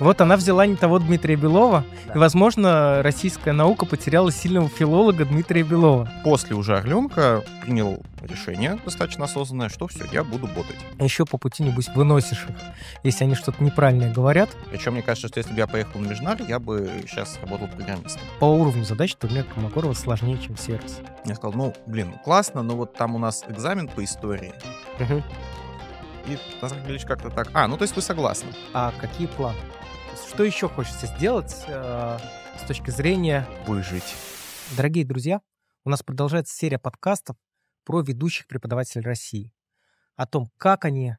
Вот она взяла не того Дмитрия Белова, да. и, возможно, российская наука потеряла сильного филолога Дмитрия Белова. После уже Орленка принял решение достаточно осознанное, что все, я буду ботать. А еще по пути, небось, выносишь их, если они что-то неправильное говорят. Причем, мне кажется, что если бы я поехал на Межнар, я бы сейчас работал программистом. По уровню задач мне Комагорова сложнее, чем сервис. Я сказал, ну, блин, классно, но вот там у нас экзамен по истории. Угу. И Назар как-то так. А, ну то есть вы согласны. А какие планы? что еще хочется сделать э, с точки зрения... Выжить. Дорогие друзья, у нас продолжается серия подкастов про ведущих преподавателей России. О том, как они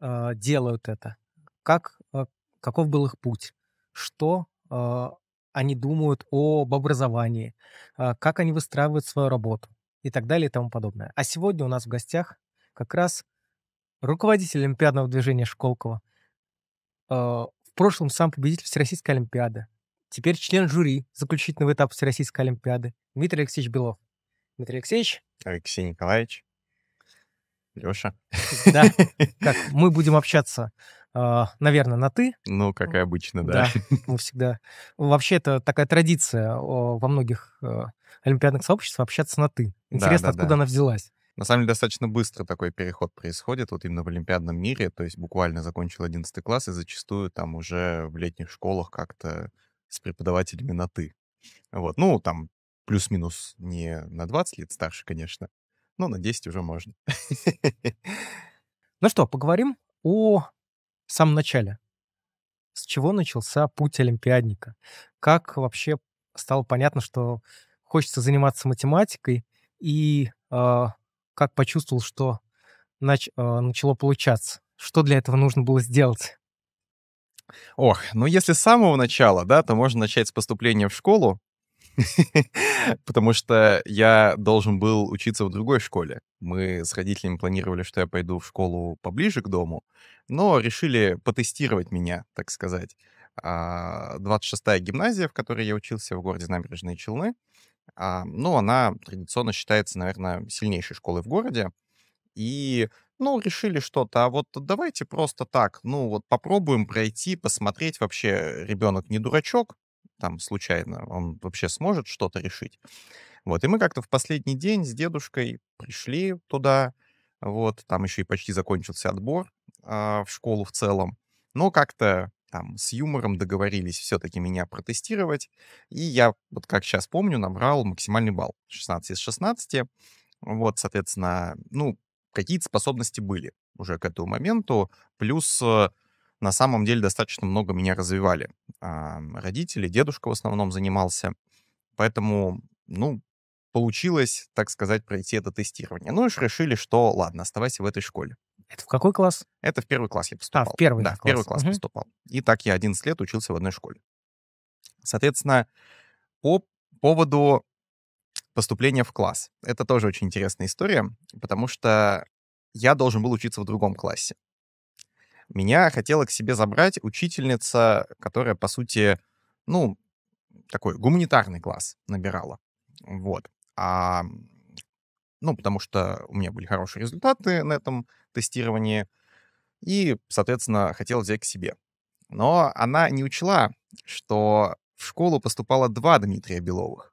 э, делают это, как, э, каков был их путь, что э, они думают об образовании, э, как они выстраивают свою работу и так далее и тому подобное. А сегодня у нас в гостях как раз руководитель Олимпиадного движения Школкова, э, прошлом сам победитель Всероссийской Олимпиады, теперь член жюри заключительного этапа Всероссийской Олимпиады Дмитрий Алексеевич Белов. Дмитрий Алексеевич. Алексей Николаевич. Леша. Да. Как мы будем общаться, а, наверное, на «ты». Ну, как и обычно, да. Да, мы всегда... Вообще, это такая традиция во многих э, олимпиадных сообществах общаться на «ты». Интересно, да, да, откуда да. она взялась. На самом деле достаточно быстро такой переход происходит, вот именно в олимпиадном мире, то есть буквально закончил 11 класс, и зачастую там уже в летних школах как-то с преподавателями на «ты». Вот, ну, там плюс-минус не на 20 лет старше, конечно, но на 10 уже можно. Ну что, поговорим о самом начале. С чего начался путь олимпиадника? Как вообще стало понятно, что хочется заниматься математикой и а, как почувствовал, что нач, э, начало получаться? Что для этого нужно было сделать? Ох, ну если с самого начала, да, то можно начать с поступления в школу, потому что я должен был учиться в другой школе. Мы с родителями планировали, что я пойду в школу поближе к дому, но решили потестировать меня, так сказать. 26-я а, гимназия, в которой я учился в городе Набережные Челны, а, ну, она традиционно считается, наверное, сильнейшей школой в городе. И, ну, решили что-то, а вот давайте просто так, ну, вот попробуем пройти, посмотреть, вообще ребенок не дурачок, там, случайно, он вообще сможет что-то решить. Вот, и мы как-то в последний день с дедушкой пришли туда, вот, там еще и почти закончился отбор э, в школу в целом, но как-то там с юмором договорились все-таки меня протестировать. И я, вот как сейчас помню, набрал максимальный балл 16 из 16. Вот, соответственно, ну, какие-то способности были уже к этому моменту. Плюс э, на самом деле достаточно много меня развивали. А, родители, дедушка в основном занимался. Поэтому, ну, получилось, так сказать, пройти это тестирование. Ну, и решили, что ладно, оставайся в этой школе. Это в какой класс? Это в первый класс я а, поступал. А, в первый Да, класс. в первый класс угу. поступал. И так я 11 лет учился в одной школе. Соответственно, по поводу поступления в класс. Это тоже очень интересная история, потому что я должен был учиться в другом классе. Меня хотела к себе забрать учительница, которая, по сути, ну, такой гуманитарный класс набирала. Вот. А, ну, потому что у меня были хорошие результаты на этом тестировании. И, соответственно, хотела взять к себе. Но она не учла, что в школу поступало два Дмитрия Беловых.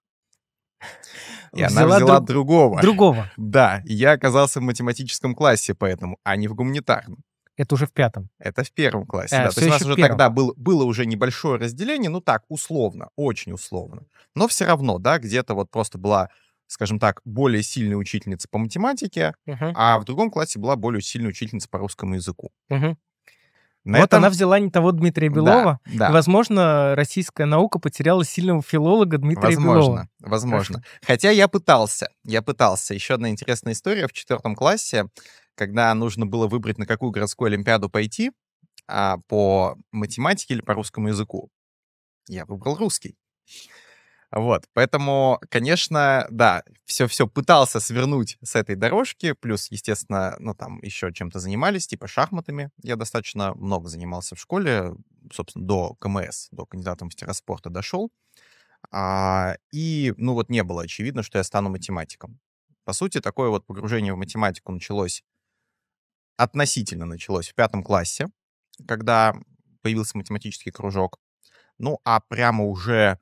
И взяла она взяла друг... другого. Другого. Да, я оказался в математическом классе поэтому, а не в гуманитарном. Это уже в пятом. Это в первом классе, э, да. То есть у нас уже первом. тогда был, было уже небольшое разделение, ну так, условно, очень условно. Но все равно, да, где-то вот просто была скажем так, более сильная учительница по математике, угу. а в другом классе была более сильная учительница по русскому языку. Угу. На вот этом... она взяла не того Дмитрия Белова. Да, да. Возможно, российская наука потеряла сильного филолога Дмитрия возможно, Белова. Возможно. Хорошо. Хотя я пытался. Я пытался. Еще одна интересная история. В четвертом классе, когда нужно было выбрать, на какую городскую олимпиаду пойти, а, по математике или по русскому языку, я выбрал русский. Вот, поэтому, конечно, да, все-все пытался свернуть с этой дорожки, плюс, естественно, ну, там еще чем-то занимались, типа шахматами. Я достаточно много занимался в школе, собственно, до КМС, до кандидата в мастера спорта дошел. А, и, ну, вот не было очевидно, что я стану математиком. По сути, такое вот погружение в математику началось, относительно началось в пятом классе, когда появился математический кружок. Ну, а прямо уже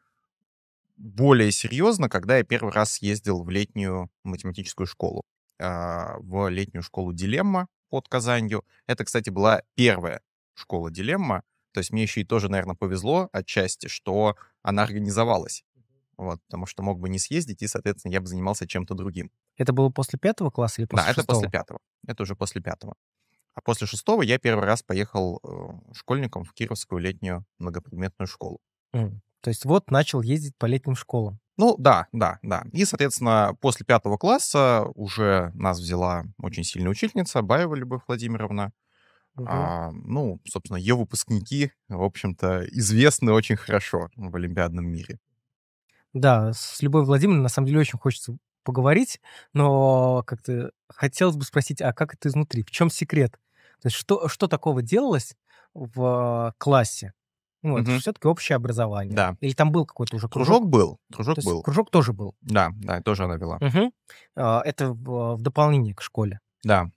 более серьезно, когда я первый раз ездил в летнюю математическую школу, а, в летнюю школу «Дилемма» под Казанью. Это, кстати, была первая школа «Дилемма», то есть мне еще и тоже, наверное, повезло отчасти, что она организовалась. Вот, потому что мог бы не съездить, и, соответственно, я бы занимался чем-то другим. Это было после пятого класса или после Да, шестого? это после пятого. Это уже после пятого. А после шестого я первый раз поехал э, школьником в Кировскую летнюю многопредметную школу. Mm. То есть вот начал ездить по летним школам. Ну да, да, да. И, соответственно, после пятого класса уже нас взяла очень сильная учительница Баева Любовь Владимировна. Угу. А, ну, собственно, ее выпускники, в общем-то, известны очень хорошо в олимпиадном мире. Да, с Любовью Владимировной на самом деле очень хочется поговорить, но как-то хотелось бы спросить, а как это изнутри? В чем секрет? То есть что, что такого делалось в а, классе, вот угу. все-таки общее образование. Да. Или там был какой-то уже кружок? Кружок был. Кружок То был. Кружок тоже был. Да, да, тоже она вела. Угу. Это в дополнение к школе. Да.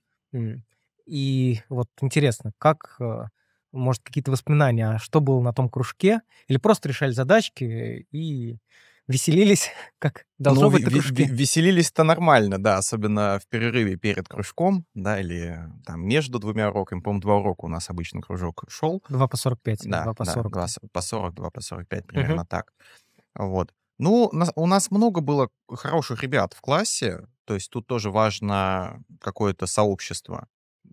И вот интересно, как, э, может, какие-то воспоминания, а что было на том кружке? Или просто решали задачки и веселились, как должно ну, быть на кружке. Веселились-то нормально, да, особенно в перерыве перед кружком, да, или там между двумя уроками, по-моему, два урока у нас обычно кружок шел. Два по 45, да, два по да, Два по 40, два по 45, примерно угу. так. Вот. Ну, у нас много было хороших ребят в классе, то есть тут тоже важно какое-то сообщество.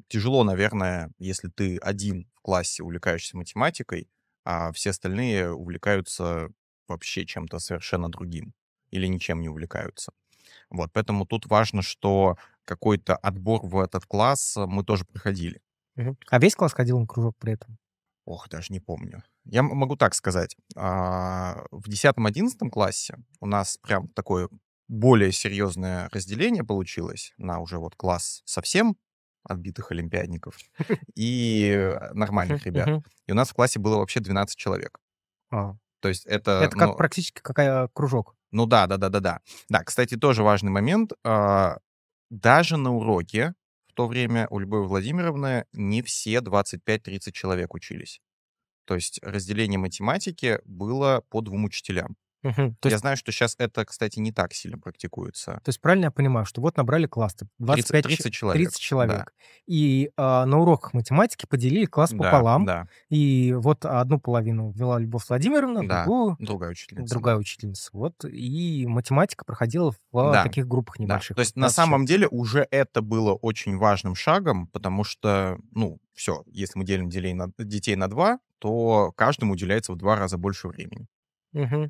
Тяжело, наверное, если ты один в классе увлекаешься математикой, а все остальные увлекаются вообще чем-то совершенно другим или ничем не увлекаются. Вот, поэтому тут важно, что какой-то отбор в этот класс э, мы тоже проходили. А весь класс ходил на кружок при этом? Ох, даже не помню. Я могу так сказать. А, в 10-11 классе у нас прям такое более серьезное разделение получилось на уже вот класс совсем отбитых олимпиадников и нормальных ребят. И у нас в классе было вообще 12 человек. А. То есть это... Это как ну, практически какая кружок. Ну да, да, да, да, да. Да, кстати, тоже важный момент. А, даже на уроке в то время у Любови Владимировны не все 25-30 человек учились. То есть разделение математики было по двум учителям. Угу. я есть... знаю, что сейчас это, кстати, не так сильно практикуется. То есть правильно я понимаю, что вот набрали классы 25 30, человек. 30 человек. Да. И а, на уроках математики поделили класс пополам. Да. И вот одну половину вела Любовь Владимировна, да, другую... Другая учительница. Другая учительница. Вот. И математика проходила в да. таких группах небольших. Да. То есть на самом человек. деле уже это было очень важным шагом, потому что, ну, все, если мы делим детей на, детей на два, то каждому уделяется в два раза больше времени. Угу.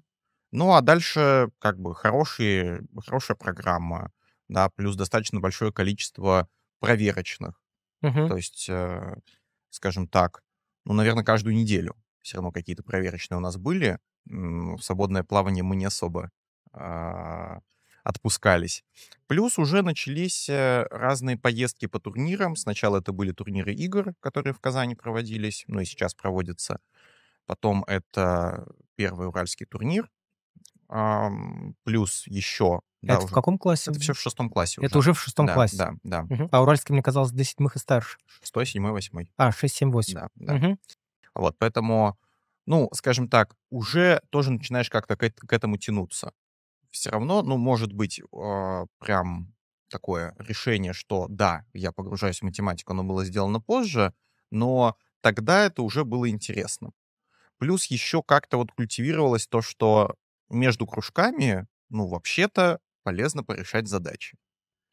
Ну, а дальше как бы хорошие, хорошая программа, да, плюс достаточно большое количество проверочных. Угу. То есть, э, скажем так, ну, наверное, каждую неделю все равно какие-то проверочные у нас были. В свободное плавание мы не особо а, отпускались. Плюс уже начались э, разные поездки по турнирам. Сначала это были турниры игр, которые в Казани проводились, ну и сейчас проводятся. Потом это первый уральский турнир, плюс еще. Это да, в уже. каком классе? Это все в шестом классе. Это уже, уже в шестом да, классе? Да, да. Угу. А уральский, мне казалось, до седьмых и старше. Шестой, седьмой, восьмой. А, шесть, семь, восемь. Да, да. Угу. Вот, поэтому, ну, скажем так, уже тоже начинаешь как-то к, к этому тянуться. Все равно, ну, может быть, э, прям такое решение, что да, я погружаюсь в математику, оно было сделано позже, но тогда это уже было интересно. Плюс еще как-то вот культивировалось то, что между кружками, ну, вообще-то полезно порешать задачи.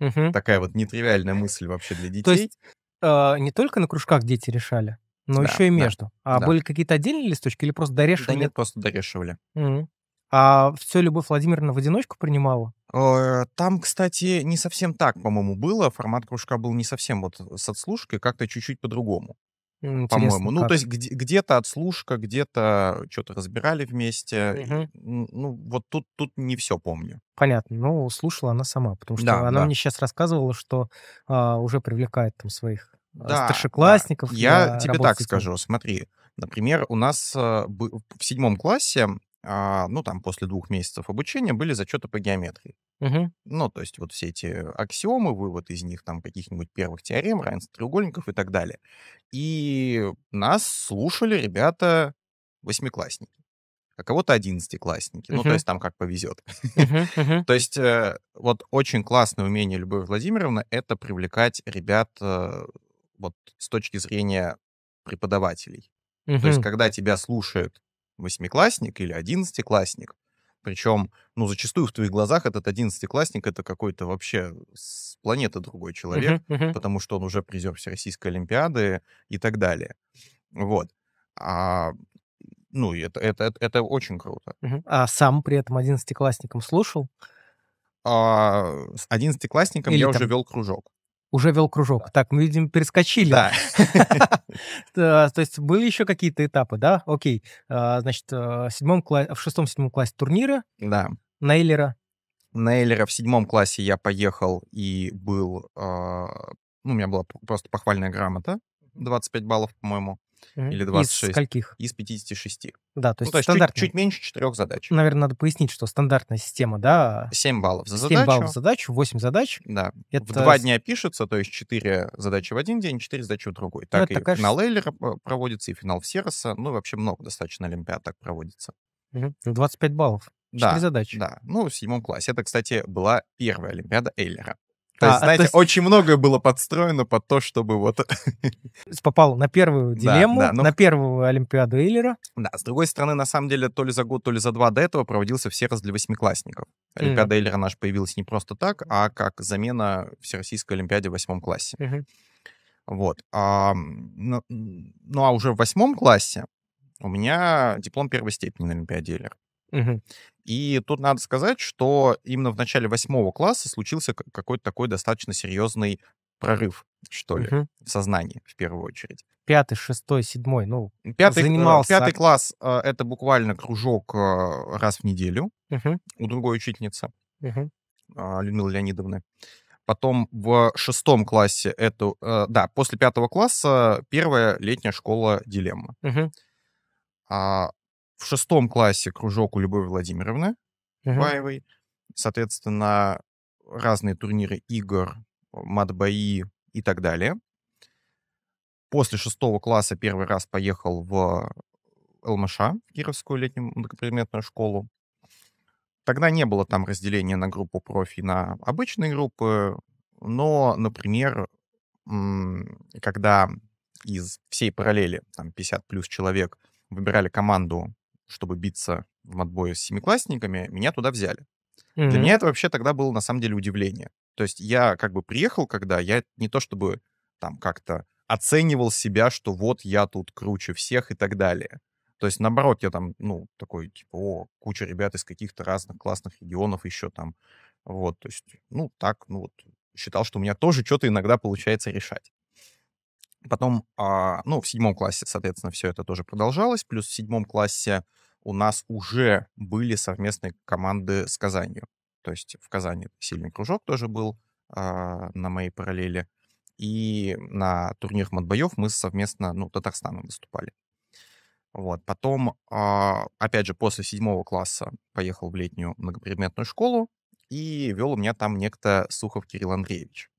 Угу. Такая вот нетривиальная мысль вообще для детей. То есть э, не только на кружках дети решали, но да, еще и между. Да, а да. были какие-то отдельные листочки или просто дорешивали? Да нет, просто дорешивали. Угу. А все Любовь Владимировна в одиночку принимала? Э, там, кстати, не совсем так, по-моему, было. Формат кружка был не совсем вот с отслушкой, как-то чуть-чуть по-другому. Интересно, по-моему. Как? Ну, то есть где- где-то отслушка, где-то что-то разбирали вместе. Угу. Ну, вот тут, тут не все помню. Понятно. Ну, слушала она сама, потому что да, она да. мне сейчас рассказывала, что а, уже привлекает там своих а, да, старшеклассников. Да. Я тебе так скажу, смотри. Например, у нас а, в седьмом классе а, ну, там, после двух месяцев обучения были зачеты по геометрии. Угу. Ну, то есть вот все эти аксиомы, вывод из них там каких-нибудь первых теорем, равенств треугольников и так далее. И нас слушали ребята восьмиклассники, а кого-то одиннадцатиклассники. Угу. Ну, то есть там как повезет. то есть э, вот очень классное умение Любовь Владимировна — это привлекать ребят э, вот с точки зрения преподавателей. То есть когда тебя слушают восьмиклассник или одиннадцатиклассник, причем, ну, зачастую в твоих глазах этот одиннадцатиклассник это какой-то вообще с планеты другой человек, uh-huh, uh-huh. потому что он уже призер Всероссийской Олимпиады и так далее. Вот. А, ну, это, это, это, это очень круто. Uh-huh. А сам при этом одиннадцатиклассником слушал? А, с одиннадцатиклассником я там... уже вел кружок уже вел кружок. Да. Так, мы, видимо, перескочили. Да. То есть были еще какие-то этапы, да? Окей. Э, значит, э, в шестом-седьмом классе турниры. Да. Нейлера. Нейлера в седьмом классе я поехал и был... Э, ну, у меня была просто похвальная грамота. 25 баллов, по-моему mm-hmm. или 26. Из скольких? Из 56. Да, то ну, есть, ну, то есть Чуть, чуть меньше четырех задач. Наверное, надо пояснить, что стандартная система, да? 7 баллов за 7 задачу. 7 баллов за задачу, 8 задач. Да. Это... В два дня пишется, то есть 4 задачи в один день, 4 задачи в другой. Ну, так ну, и такая... финал Эйлера э, проводится, и финал Сероса. Ну, вообще много достаточно Олимпиад так проводится. Mm-hmm. 25 ну, баллов. 4 да, задачи. Да, ну, в седьмом классе. Это, кстати, была первая Олимпиада Эйлера. То есть, а, знаете, то есть... очень многое было подстроено под то, чтобы вот... Попал на первую дилемму, да, да, ну но... на первую Олимпиаду Эйлера. Да, с другой стороны, на самом деле, то ли за год, то ли за два до этого проводился всерос для восьмиклассников. Олимпиада mm. Эйлера наша появилась не просто так, а как замена Всероссийской Олимпиаде в восьмом классе. Mm-hmm. Вот. А, ну, ну, а уже в восьмом классе у меня диплом первой степени на Олимпиаде Эйлера. Угу. И тут надо сказать, что именно в начале восьмого класса случился какой-то такой достаточно серьезный прорыв, что ли, угу. в сознании в первую очередь. Пятый, шестой, седьмой, ну, пятый, занимался. Пятый класс э, — это буквально кружок э, раз в неделю угу. у другой учительницы, угу. Людмилы Леонидовны. Потом в шестом классе это... Э, да, после пятого класса первая летняя школа «Дилемма». Угу. А в шестом классе кружок у Любови Владимировны uh-huh. Соответственно, разные турниры игр, матбои и так далее. После шестого класса первый раз поехал в ЛМШ, в Кировскую летнюю многопредметную школу. Тогда не было там разделения на группу профи на обычные группы, но, например, когда из всей параллели, там 50 плюс человек, выбирали команду чтобы биться в матбое с семиклассниками, меня туда взяли. Mm-hmm. Для меня это вообще тогда было на самом деле удивление. То есть я как бы приехал, когда я не то чтобы там как-то оценивал себя, что вот я тут круче всех и так далее. То есть, наоборот, я там, ну, такой, типа, о, куча ребят из каких-то разных классных регионов еще там. Вот, то есть, ну, так, ну, вот, считал, что у меня тоже что-то иногда получается решать. Потом, а, ну, в седьмом классе, соответственно, все это тоже продолжалось. Плюс в седьмом классе у нас уже были совместные команды с Казанью. То есть в Казани сильный кружок тоже был а, на моей параллели. И на турнирах матбоев мы совместно, ну, Татарстаном выступали. Вот. Потом, а, опять же, после седьмого класса поехал в летнюю многопредметную школу, и вел у меня там некто Сухов Кирилл Андреевич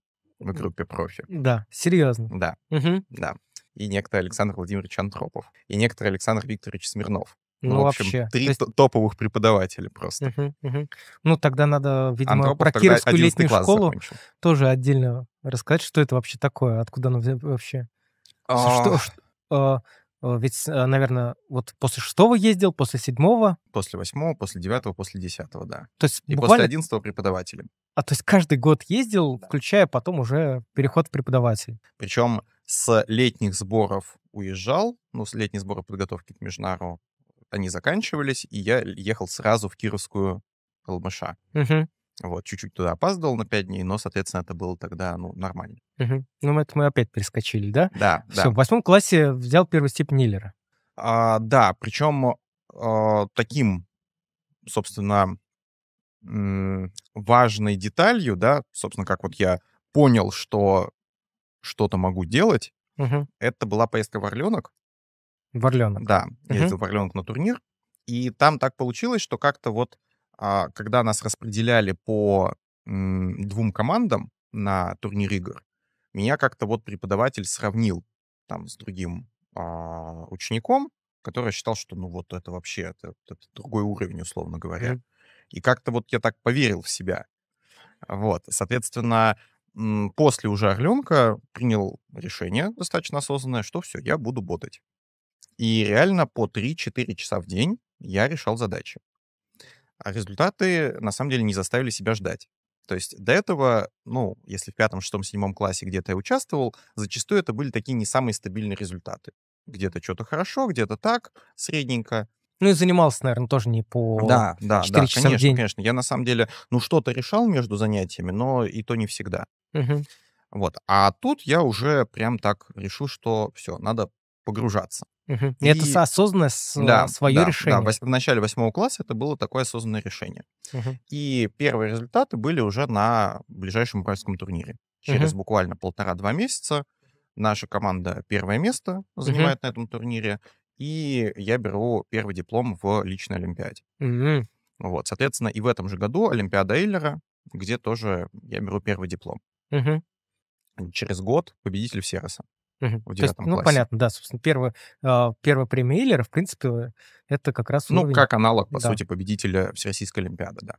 в группе профи. Да, серьезно. Да, угу. да. И некто Александр Владимирович Антропов, и некто Александр Викторович Смирнов. Ну, ну в общем, вообще. три То есть... топовых преподавателя просто. Угу, угу. Ну, тогда надо, видимо, Антропов про Кировскую летнюю школу закончил. тоже отдельно рассказать, что это вообще такое, откуда оно вообще. А... Что, что, а, а, ведь, а, наверное, вот после шестого ездил, после седьмого. После восьмого, после девятого, после десятого, да. То есть И буквально... после одиннадцатого преподавателем. А то есть каждый год ездил, да. включая потом уже переход в преподаватель. Причем с летних сборов уезжал, ну, с летних сборов подготовки к Межнару они заканчивались, и я ехал сразу в Кировскую Калмыша. Угу. Вот, чуть-чуть туда опаздывал на 5 дней, но, соответственно, это было тогда, ну, нормально. Угу. Ну, это мы опять перескочили, да? Да, Все, да. в восьмом классе взял первый степень Ниллера. А, да, причем а, э, таким, собственно, важной деталью, да, собственно, как вот я понял, что что-то могу делать, угу. это была поездка в Орленок. В Орленок. Да, угу. я ездил в Орленок на турнир, и там так получилось, что как-то вот, а, когда нас распределяли по двум командам на турнир игр, меня как-то вот преподаватель сравнил там с другим а, учеником, который считал, что ну вот это вообще это, это другой уровень, условно говоря. mm и как-то вот я так поверил в себя. Вот, соответственно, после уже Орленка принял решение достаточно осознанное, что все, я буду ботать. И реально по 3-4 часа в день я решал задачи. А результаты, на самом деле, не заставили себя ждать. То есть до этого, ну, если в пятом, шестом, седьмом классе где-то я участвовал, зачастую это были такие не самые стабильные результаты. Где-то что-то хорошо, где-то так, средненько. Ну и занимался, наверное, тоже не по да, да, 4 да, часа конечно, в день. конечно. Я на самом деле, ну, что-то решал между занятиями, но и то не всегда. Угу. Вот. А тут я уже прям так решил, что все, надо погружаться. Угу. И это осознанное да, свое да, решение. Да, в начале восьмого класса это было такое осознанное решение. Угу. И первые результаты были уже на ближайшем уральском турнире. Через угу. буквально полтора-два месяца наша команда первое место занимает угу. на этом турнире и я беру первый диплом в личной Олимпиаде. Mm-hmm. Вот, соответственно, и в этом же году Олимпиада Эйлера, где тоже я беру первый диплом. Mm-hmm. Через год победитель Сероса. Угу. В есть, ну, классе. понятно, да, собственно, первый, а, первая премия Эйлера, в принципе, это как раз ну, уровень... Ну, как аналог, по да. сути, победителя Всероссийской Олимпиады, да.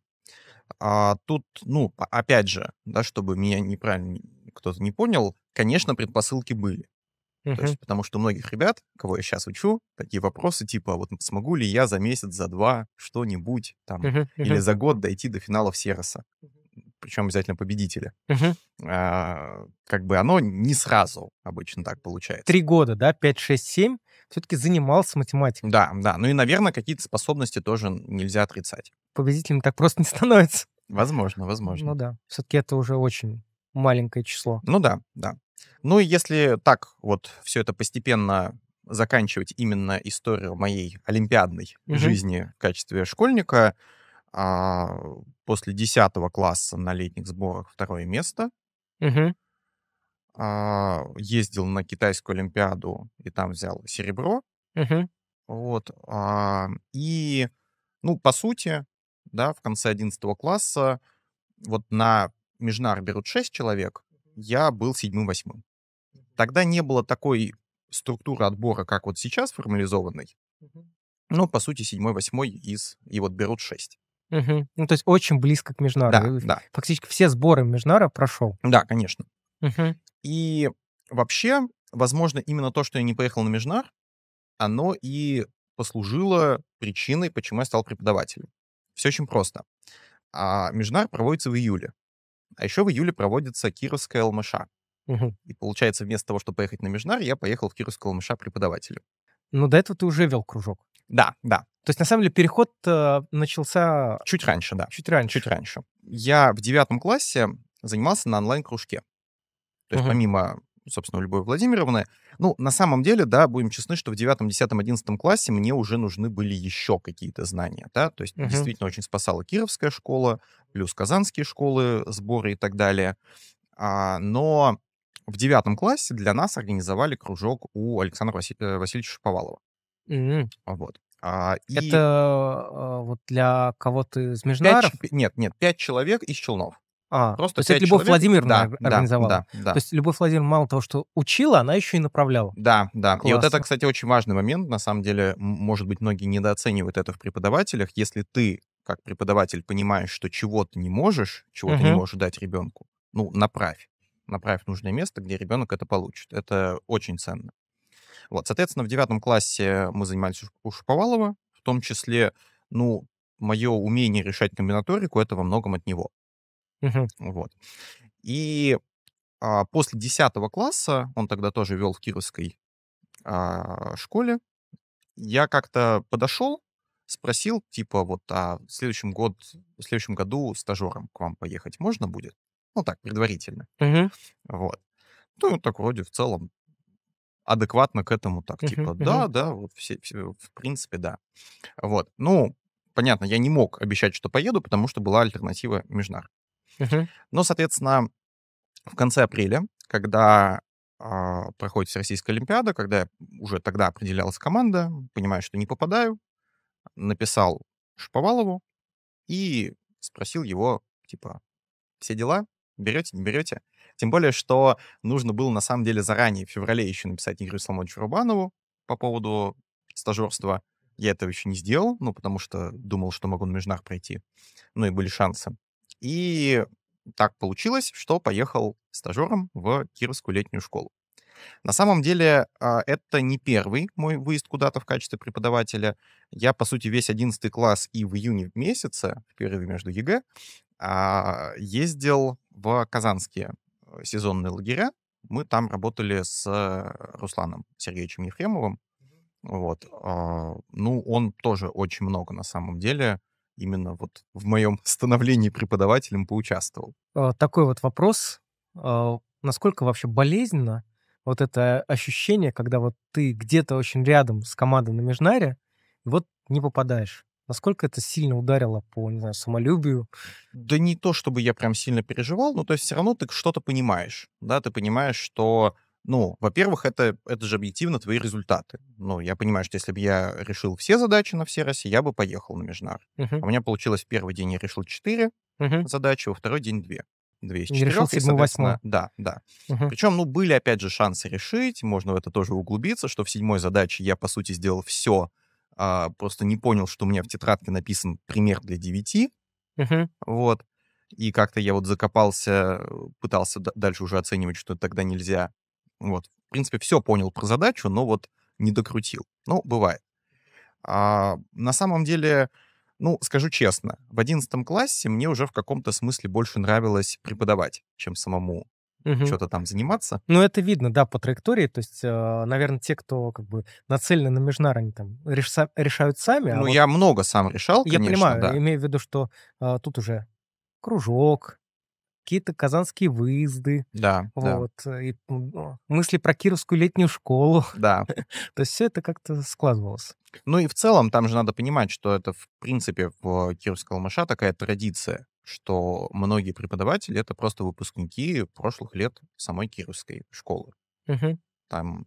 А тут, ну, опять же, да, чтобы меня неправильно кто-то не понял, конечно, предпосылки были. Uh-huh. То есть, потому что у многих ребят, кого я сейчас учу, такие вопросы типа, вот смогу ли я за месяц, за два что-нибудь там, uh-huh, uh-huh. или за год дойти до финалов Сероса, причем обязательно победителя. Uh-huh. А, как бы оно не сразу обычно так получается. Три года, да, 5, 6, 7 все-таки занимался математикой. Да, да. Ну и, наверное, какие-то способности тоже нельзя отрицать. Победителем так просто не становится. Возможно, возможно. Ну да, все-таки это уже очень маленькое число. Ну да, да. Ну и если так вот все это постепенно заканчивать именно историю моей олимпиадной угу. жизни в качестве школьника, а, после 10 класса на летних сборах второе место. Угу. А, ездил на китайскую олимпиаду и там взял серебро. Угу. Вот. А, и, ну, по сути, да, в конце 11 класса вот на Межнар берут 6 человек, я был седьмым-восьмым. Тогда не было такой структуры отбора, как вот сейчас формализованной. Но, ну, по сути, седьмой-восьмой из... И вот берут шесть. Угу. Ну, то есть очень близко к Межнару. Да, да. Фактически все сборы Межнара прошел. Да, конечно. Угу. И вообще, возможно, именно то, что я не поехал на Межнар, оно и послужило причиной, почему я стал преподавателем. Все очень просто. А Межнар проводится в июле. А еще в июле проводится Кировская ЛМШ. Угу. И получается, вместо того, чтобы поехать на Межнар, я поехал в Кировскую ЛМШ преподавателю. Но ну, до этого ты уже вел кружок. Да, да. То есть, на самом деле, переход э, начался... Чуть раньше, да. Чуть раньше. Чуть раньше. Я в девятом классе занимался на онлайн-кружке. То есть, угу. помимо собственно, Любовь Владимировны. Ну, на самом деле, да, будем честны, что в 9, 10, 11 классе мне уже нужны были еще какие-то знания, да, то есть угу. действительно очень спасала Кировская школа, плюс казанские школы, сборы и так далее. А, но в девятом классе для нас организовали кружок у Александра Васи... Э, Васильевича Шаповалова. mm Вот. А, Это а, вот для кого-то из Межнаров? Пять, нет, нет, пять человек из Челнов. А, Просто то есть это Любовь человек... Владимировна да, организовала? Да, да, да. То есть Любовь Владимировна мало того, что учила, она еще и направляла? Да, да. Классно. И вот это, кстати, очень важный момент. На самом деле, может быть, многие недооценивают это в преподавателях. Если ты, как преподаватель, понимаешь, что чего то не можешь, чего угу. не можешь дать ребенку, ну, направь. Направь в нужное место, где ребенок это получит. Это очень ценно. Вот, соответственно, в девятом классе мы занимались у Шаповалова, в том числе, ну, мое умение решать комбинаторику, это во многом от него. Мгм. Вот. И а, после 10 класса, он тогда тоже вел в кировской а, школе, я как-то подошел, спросил, типа, вот, а в следующем, год, в следующем году стажером к вам поехать можно будет? Ну, так, предварительно. Мгм. Вот. Ну, так вроде в целом адекватно к этому так, Мгм. типа, да, да, вот все, все- в принципе, да. Вот. Ну, понятно, я не мог обещать, что поеду, потому что была альтернатива Межнар. Угу. Но, соответственно, в конце апреля, когда э, проходит российская Олимпиада, когда я уже тогда определялась команда, понимаю, что не попадаю, написал Шповалову и спросил его, типа, все дела, берете, не берете? Тем более, что нужно было на самом деле заранее, в феврале еще написать Игорю Сломоновичу Рубанову по поводу стажерства. Я этого еще не сделал, ну, потому что думал, что могу на межнах пройти. Ну, и были шансы. И так получилось, что поехал стажером в Кировскую летнюю школу. На самом деле, а, это не первый мой выезд куда-то в качестве преподавателя. Я, по сути, весь 11 класс и в июне месяце, в перерыве между ЕГЭ, а, ездил в казанские э, сезонные лагеря. Мы там работали с э, Русланом Сергеевичем Ефремовым. Вот. А, ну, он тоже очень много, на самом деле, именно вот в моем становлении преподавателем поучаствовал. А, такой вот вопрос. А, насколько вообще болезненно вот это ощущение, когда вот ты где-то очень рядом с командой на Межнаре, и вот не попадаешь? Насколько это сильно ударило по, не знаю, самолюбию? Да не то, чтобы я прям сильно переживал, но то есть все равно ты что-то понимаешь, да, ты понимаешь, что ну, во-первых, это, это же объективно твои результаты. Ну, я понимаю, что если бы я решил все задачи на все России, я бы поехал на Межнар. Угу. У меня получилось, в первый день я решил 4 угу. задачи, во второй день 2. 2 из 4. решил 7 8 Да, да. Угу. Причем, ну, были, опять же, шансы решить, можно в это тоже углубиться, что в седьмой задаче я, по сути, сделал все, а, просто не понял, что у меня в тетрадке написан пример для 9. Угу. Вот. И как-то я вот закопался, э, пытался дальше уже оценивать, что тогда нельзя. Вот. В принципе, все понял про задачу, но вот не докрутил. Ну, бывает. А, на самом деле, ну, скажу честно, в 11 классе мне уже в каком-то смысле больше нравилось преподавать, чем самому угу. что-то там заниматься. Ну, это видно, да, по траектории. То есть, а, наверное, те, кто как бы нацелены на межнар, они там решают сами. А ну, вот... я много сам решал, конечно, Я понимаю, да. имею в виду, что э, тут уже кружок, какие-то казанские выезды. Да, вот, да. Э, и мысли про кировскую летнюю школу. Да. То есть все это как-то складывалось. Ну и в целом там же надо понимать, что это в принципе в Кировского Алмаша такая традиция, что многие преподаватели это просто выпускники прошлых лет самой Кировской школы. Угу. Там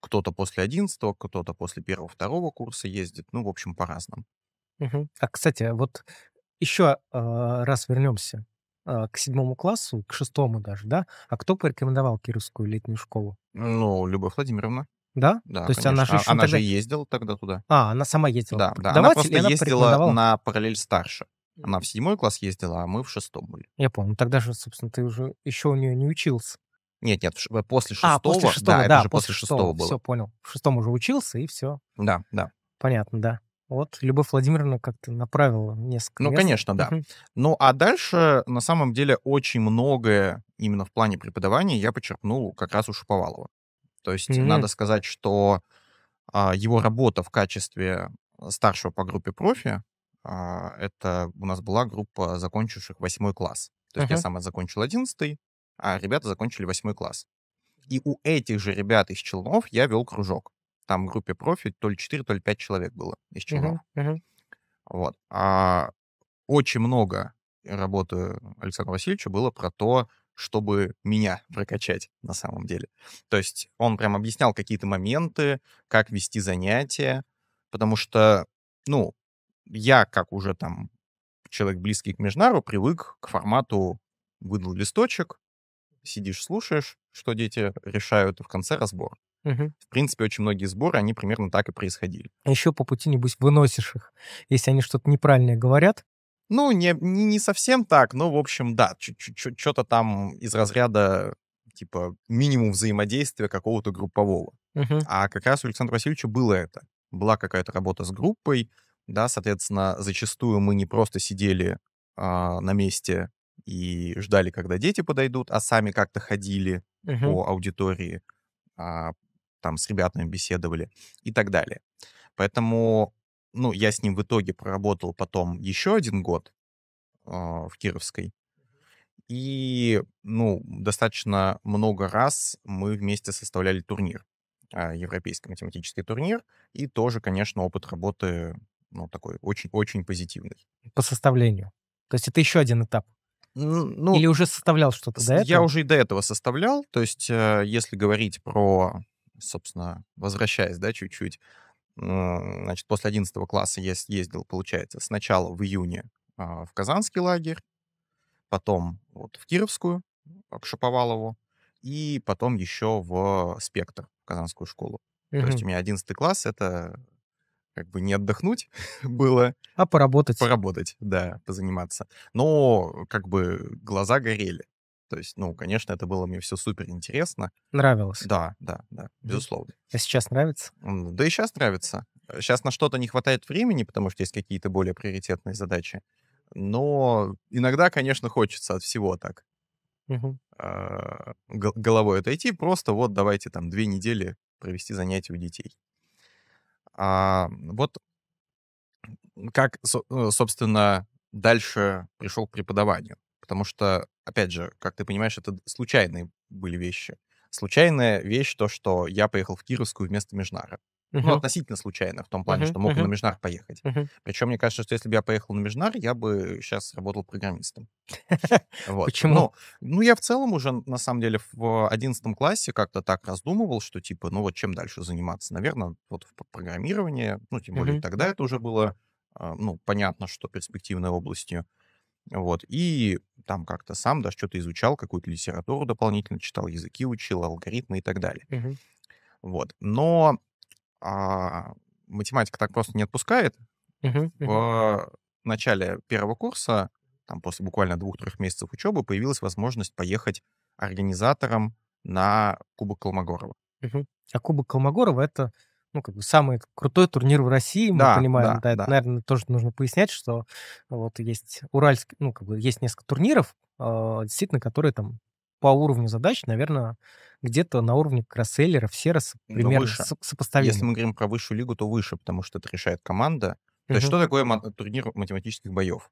кто-то после 11 кто-то после первого-второго курса ездит, ну, в общем, по-разному. Угу. А, кстати, вот еще э, а, раз вернемся а, к седьмому классу, к шестому даже, да? А кто порекомендовал Кировскую летнюю школу? Ну, Любовь Владимировна. Да? Да, То есть конечно. она же, а, она тогда... же ездила тогда туда. А, она сама ездила. Да, да. Она просто она ездила на параллель старше. Она в седьмой класс ездила, а мы в шестом были. Я понял. Ну, тогда же, собственно, ты уже еще у нее не учился. Нет, нет, после шестого. А, после шестого, да, да это да, же после шестого, шестого было. Все, понял. В шестом уже учился, и все. Да, да. Понятно, да. Вот Любовь Владимировна как-то направила несколько. Ну, мест. конечно, да. Ну, а дальше, на самом деле, очень многое именно в плане преподавания я почерпнул как раз у Шуповалова. То есть mm-hmm. надо сказать, что а, его работа в качестве а, старшего по группе профи, а, это у нас была группа закончивших восьмой класс. То есть uh-huh. я сама закончил одиннадцатый, а ребята закончили восьмой класс. И у этих же ребят из Челнов я вел кружок там в группе профи то ли 4, то ли 5 человек было из чинов. Uh-huh, uh-huh. Вот. А очень много э, работы Александра Васильевича было про то, чтобы меня прокачать на самом деле. То есть он прям объяснял какие-то моменты, как вести занятия, потому что, ну, я, как уже там человек близкий к Межнару, привык к формату выдал листочек, сидишь, слушаешь, что дети решают, и в конце разбор. Угу. В принципе, очень многие сборы, они примерно так и происходили. А еще по пути, небось, выносишь их, если они что-то неправильное говорят. Ну, не, не, не совсем так, но, в общем, да, что-то там из разряда, типа, минимум взаимодействия какого-то группового. Угу. А как раз у Александра Васильевича было это. Была какая-то работа с группой, да, соответственно, зачастую мы не просто сидели э, на месте и ждали, когда дети подойдут, а сами как-то ходили угу. по аудитории, а, там с ребятами беседовали и так далее. Поэтому, ну, я с ним в итоге проработал потом еще один год э, в Кировской. И, ну, достаточно много раз мы вместе составляли турнир, э, европейский математический турнир. И тоже, конечно, опыт работы, ну, такой очень-очень позитивный. По составлению. То есть это еще один этап. Ну, Или уже составлял что-то до этого? Я уже и до этого составлял. То есть, э, если говорить про собственно, возвращаясь, да, чуть-чуть, значит, после 11 класса я ездил, получается, сначала в июне а, в Казанский лагерь, потом вот в Кировскую, а, к Шаповалову, и потом еще в Спектр, в Казанскую школу. Угу. То есть у меня 11 класс — это как бы не отдохнуть было. А поработать. Поработать, да, позаниматься. Но как бы глаза горели. То есть, ну, конечно, это было мне все супер интересно. Нравилось. Да, да, да, безусловно. А сейчас нравится? Да и сейчас нравится. Сейчас на что-то не хватает времени, потому что есть какие-то более приоритетные задачи. Но иногда, конечно, хочется от всего так угу. головой отойти. Просто вот давайте там две недели провести занятия у детей. А, вот как, э, собственно, дальше пришел к преподаванию. Потому что, опять же, как ты понимаешь, это случайные были вещи. Случайная вещь то, что я поехал в Кировскую вместо Межнара. Uh-huh. Ну, относительно случайно, в том плане, uh-huh. что мог uh-huh. на Межнар поехать. Uh-huh. Причем, мне кажется, что если бы я поехал на Межнар, я бы сейчас работал программистом. Почему? ну, я в целом уже, на самом деле, в 11 классе как-то так раздумывал, что, типа, ну, вот чем дальше заниматься? Наверное, вот в программировании, ну, тем более тогда это уже было, а, ну, понятно, что перспективной областью. Вот, и там как-то сам, даже что-то изучал, какую-то литературу дополнительно читал, языки учил, алгоритмы и так далее. Угу. Вот, но а, математика так просто не отпускает. Угу, в начале первого курса, там после буквально двух-трех месяцев учебы, появилась возможность поехать организатором на Кубок Колмогорова. Угу. А Кубок Колмогорова — это ну, как бы самый крутой турнир в России, мы да, понимаем, да, да, да. наверное, тоже нужно пояснять, что вот есть Уральский, ну, как бы есть несколько турниров, э, действительно, которые там по уровню задач, наверное, где-то на уровне кросселлера сероса ну, примерно со- сопоставимы. Если мы говорим про высшую лигу, то выше, потому что это решает команда. То угу. есть что такое турнир математических боев?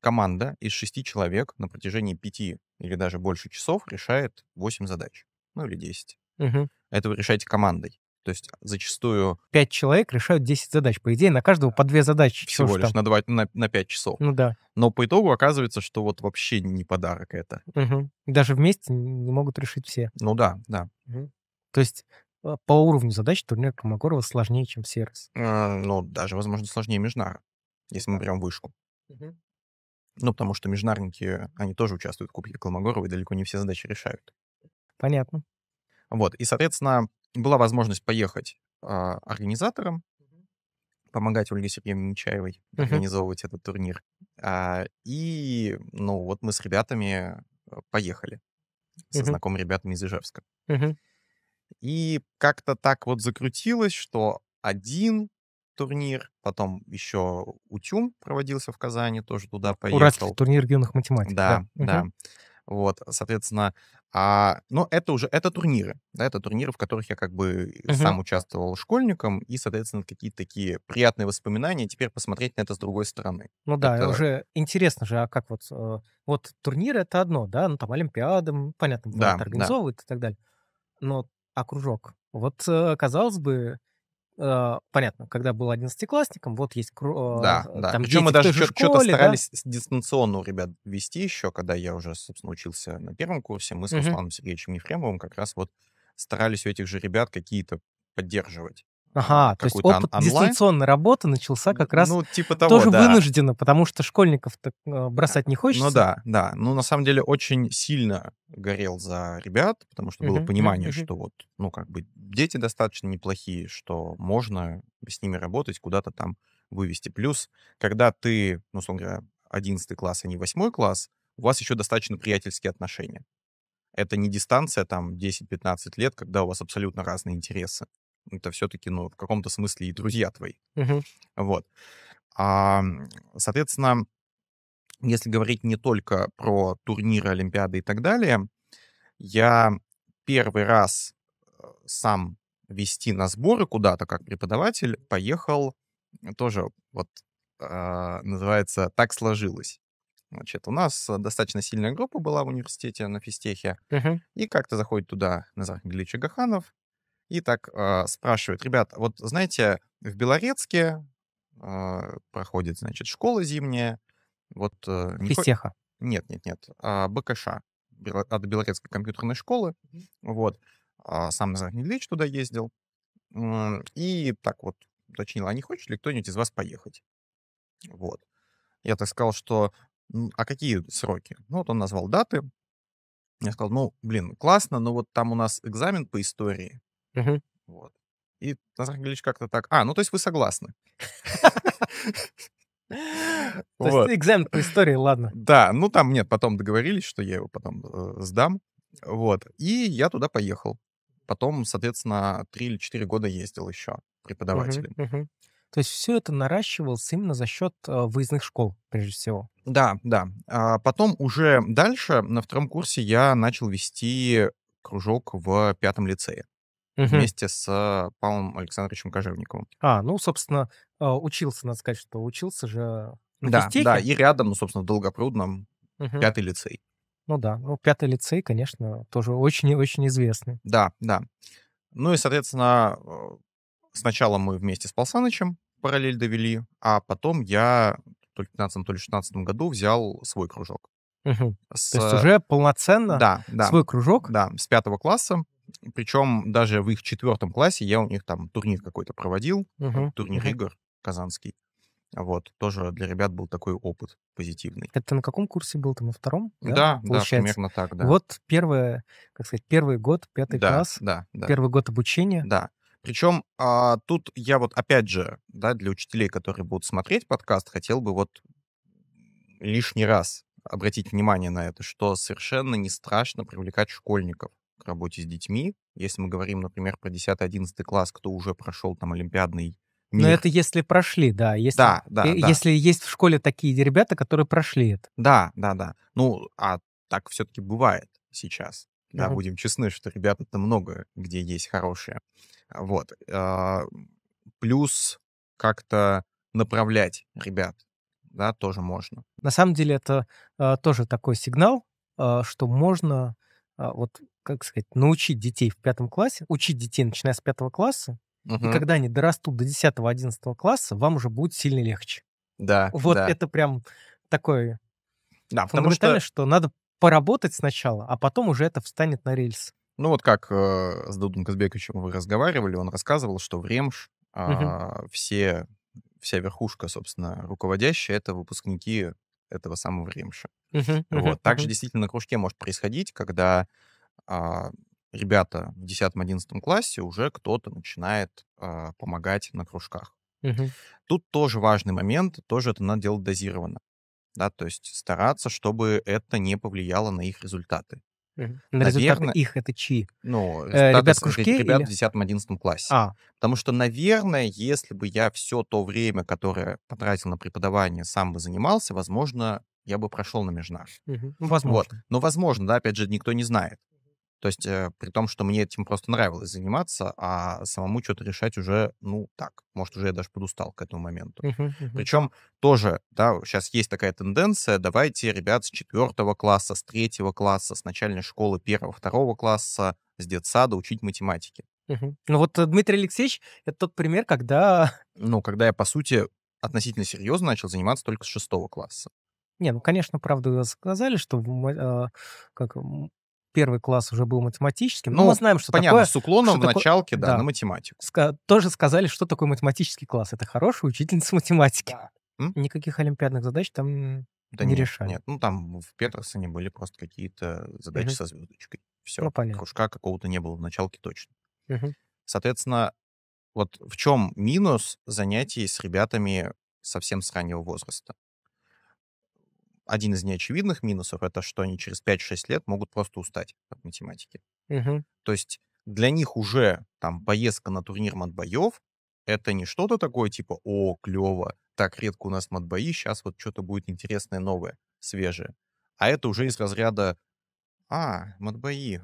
Команда из шести человек на протяжении пяти или даже больше часов решает восемь задач, ну или десять. Угу. Это вы решаете командой. То есть зачастую... Пять человек решают 10 задач. По идее, на каждого по две задачи. Всего лишь там. на, 2, на, на 5 часов. Ну да. Но по итогу оказывается, что вот вообще не подарок это. Угу. Даже вместе не могут решить все. Ну да, да. Угу. То есть а, по уровню задач турнир Комагорова сложнее, чем сервис. Э, а, ну, даже, возможно, сложнее Межнара, если мы берем вышку. Угу. Ну, потому что межнарники, они тоже участвуют в Кубке Колмогорова, и далеко не все задачи решают. Понятно. Вот, и, соответственно, была возможность поехать а, организатором, помогать Ольге Сергеевне Нечаевой uh-huh. организовывать этот турнир. А, и, ну, вот мы с ребятами э, поехали, со uh-huh. знакомыми ребятами из Ижевска. Uh-huh. И как-то так вот закрутилось, что один турнир, потом еще Утюм проводился в Казани, тоже туда поехал. Уральский турнир юных математик. Да, да. да. Вот, соответственно, а, но это уже, это турниры, да, это турниры, в которых я как бы uh-huh. сам участвовал школьником, и, соответственно, какие-то такие приятные воспоминания, теперь посмотреть на это с другой стороны. Ну да, это... уже интересно же, а как вот, э, вот турниры это одно, да, ну там Олимпиады, понятно, да, организовывают да. и так далее, но, окружок, вот, э, казалось бы, Э, понятно, когда был одиннадцатиклассником, вот есть э, да, там Причем мы даже что-то школе, старались да? дистанционно у ребят вести еще, когда я уже, собственно, учился на первом курсе, мы с угу. Сергеевичем Ефремовым как раз вот старались у этих же ребят какие-то поддерживать Ага, то есть опыт он- дистанционной работы начался как раз ну, типа того, тоже да. вынужденно, потому что школьников э, бросать не ну хочется. Ну да, да. Ну, на самом деле, очень сильно горел за ребят, потому что было uh-huh, понимание, uh-huh. что вот, ну, как бы дети достаточно неплохие, что можно с ними работать, куда-то там вывести. Плюс, когда ты, ну, условно говоря, 11 класс, а не 8 класс, у вас еще достаточно приятельские отношения. Это не дистанция там 10-15 лет, когда у вас абсолютно разные интересы это все-таки, ну, в каком-то смысле и друзья твои. Угу. Вот. А, соответственно, если говорить не только про турниры, Олимпиады и так далее, я первый раз э, сам вести на сборы куда-то как преподаватель поехал э, тоже вот э, называется так сложилось значит у нас э, достаточно сильная группа была в университете на физтехе uh-huh. и как-то заходит туда Назар Галич Гаханов и так э, спрашивает, ребят, вот знаете, в Белорецке э, проходит, значит, школа зимняя, вот... Э, Фистеха. Не... Нет, нет, нет, э, БКШ, от Белорецкой компьютерной школы, mm-hmm. вот, э, сам Назар Медведевич туда ездил, э, и так вот уточнил, а не хочет ли кто-нибудь из вас поехать? Вот. Я так сказал, что а какие сроки? Ну, вот он назвал даты. Я сказал, ну, блин, классно, но вот там у нас экзамен по истории. Угу. Вот. И Назар Галич как-то так. А, ну то есть вы согласны. То есть экзамен по истории, ладно. Да, ну там нет, потом договорились, что я его потом э, сдам. Вот. И я туда поехал. Потом, соответственно, три или четыре года ездил еще преподавателем. То есть все это наращивалось именно за счет э, выездных школ, прежде всего. Да, да. А потом уже дальше, на втором курсе, я начал вести кружок в пятом лицее угу. вместе с Павлом Александровичем Кожевниковым. А, ну, собственно, э, учился, надо сказать, что учился же на Да, физтехе. да, и рядом, ну, собственно, в Долгопрудном угу. пятый лицей. Ну да, ну, пятый лицей, конечно, тоже очень и очень известный. Да, да. Ну и, соответственно, э, сначала мы вместе с Полсанычем параллель довели, а потом я то ли в 15 то ли в 16 году взял свой кружок. Угу. С... То есть уже полноценно да, да, свой кружок? Да, с пятого класса причем даже в их четвертом классе я у них там турнир какой-то проводил, угу. турнир игр казанский. Вот, тоже для ребят был такой опыт позитивный. Это на каком курсе был? там на втором? Да, да, получается? да примерно так, да. Вот первое, как сказать, первый год, пятый да, класс, да, да. первый год обучения. Да. Причем а, тут я вот опять же, да, для учителей, которые будут смотреть подкаст, хотел бы вот лишний раз обратить внимание на это, что совершенно не страшно привлекать школьников к работе с детьми. Если мы говорим, например, про 10-11 класс, кто уже прошел там олимпиадный мир. Но это если прошли, да. Если, да, да, э, да. Если есть в школе такие ребята, которые прошли это. Да, да, да. Ну, а так все-таки бывает сейчас. Uh-huh. Да, будем честны, что ребята-то много, где есть хорошие. Вот. А, плюс как-то направлять ребят, да, тоже можно. На самом деле это а, тоже такой сигнал, а, что можно вот как сказать, научить детей в пятом классе, учить детей, начиная с пятого класса, угу. и когда они дорастут до 10-11 класса, вам уже будет сильно легче. Да. Вот да. это прям такое да, фундаментальное, что... что надо поработать сначала, а потом уже это встанет на рельсы. Ну вот как э, с Дудом Казбековичем вы разговаривали, он рассказывал, что в Ремш э, угу. все, вся верхушка, собственно, руководящая, это выпускники этого самого Ремша. Угу, вот. Угу, Также угу. действительно на кружке может происходить, когда а, ребята в 10-11 классе уже кто-то начинает а, помогать на кружках. Угу. Тут тоже важный момент, тоже это надо делать дозированно. Да, то есть стараться, чтобы это не повлияло на их результаты. На наверное, результаты их это чьи? Ну, э, ребят, ребят или... в 10-11 классе. А. Потому что, наверное, если бы я все то время, которое потратил на преподавание, сам бы занимался, возможно, я бы прошел на межнаш. Угу. Ну, возможно. Вот. Но возможно, да, опять же, никто не знает. То есть э, при том, что мне этим просто нравилось заниматься, а самому что-то решать уже, ну, так, может, уже я даже подустал к этому моменту. Uh-huh, uh-huh. Причем тоже, да, сейчас есть такая тенденция, давайте ребят с четвертого класса, с третьего класса, с начальной школы первого-второго класса, с детсада учить математике. Uh-huh. Ну вот э, Дмитрий Алексеевич, это тот пример, когда... Ну, когда я, по сути, относительно серьезно начал заниматься только с шестого класса. Не, ну, конечно, правду сказали, что э, как первый класс уже был математическим. Ну, но ну, мы знаем, что понятно, такое... с уклоном в такое... началке, да, да, на математику. Ска... Тоже сказали, что такое математический класс. Это хорошая учительница математики. М? Никаких олимпиадных задач там да не нет, решали. Нет, ну там в Петерсоне были просто какие-то задачи угу. со звездочкой. Все. Ну, понятно. Кружка какого-то не было в началке точно. Угу. Соответственно, вот в чем минус занятий с ребятами совсем с раннего возраста? один из неочевидных минусов это что они через 5-6 лет могут просто устать от математики. Угу. То есть для них уже там поездка на турнир матбоев это не что-то такое типа «О, клево, так редко у нас матбои, сейчас вот что-то будет интересное, новое, свежее». А это уже из разряда «А, матбои,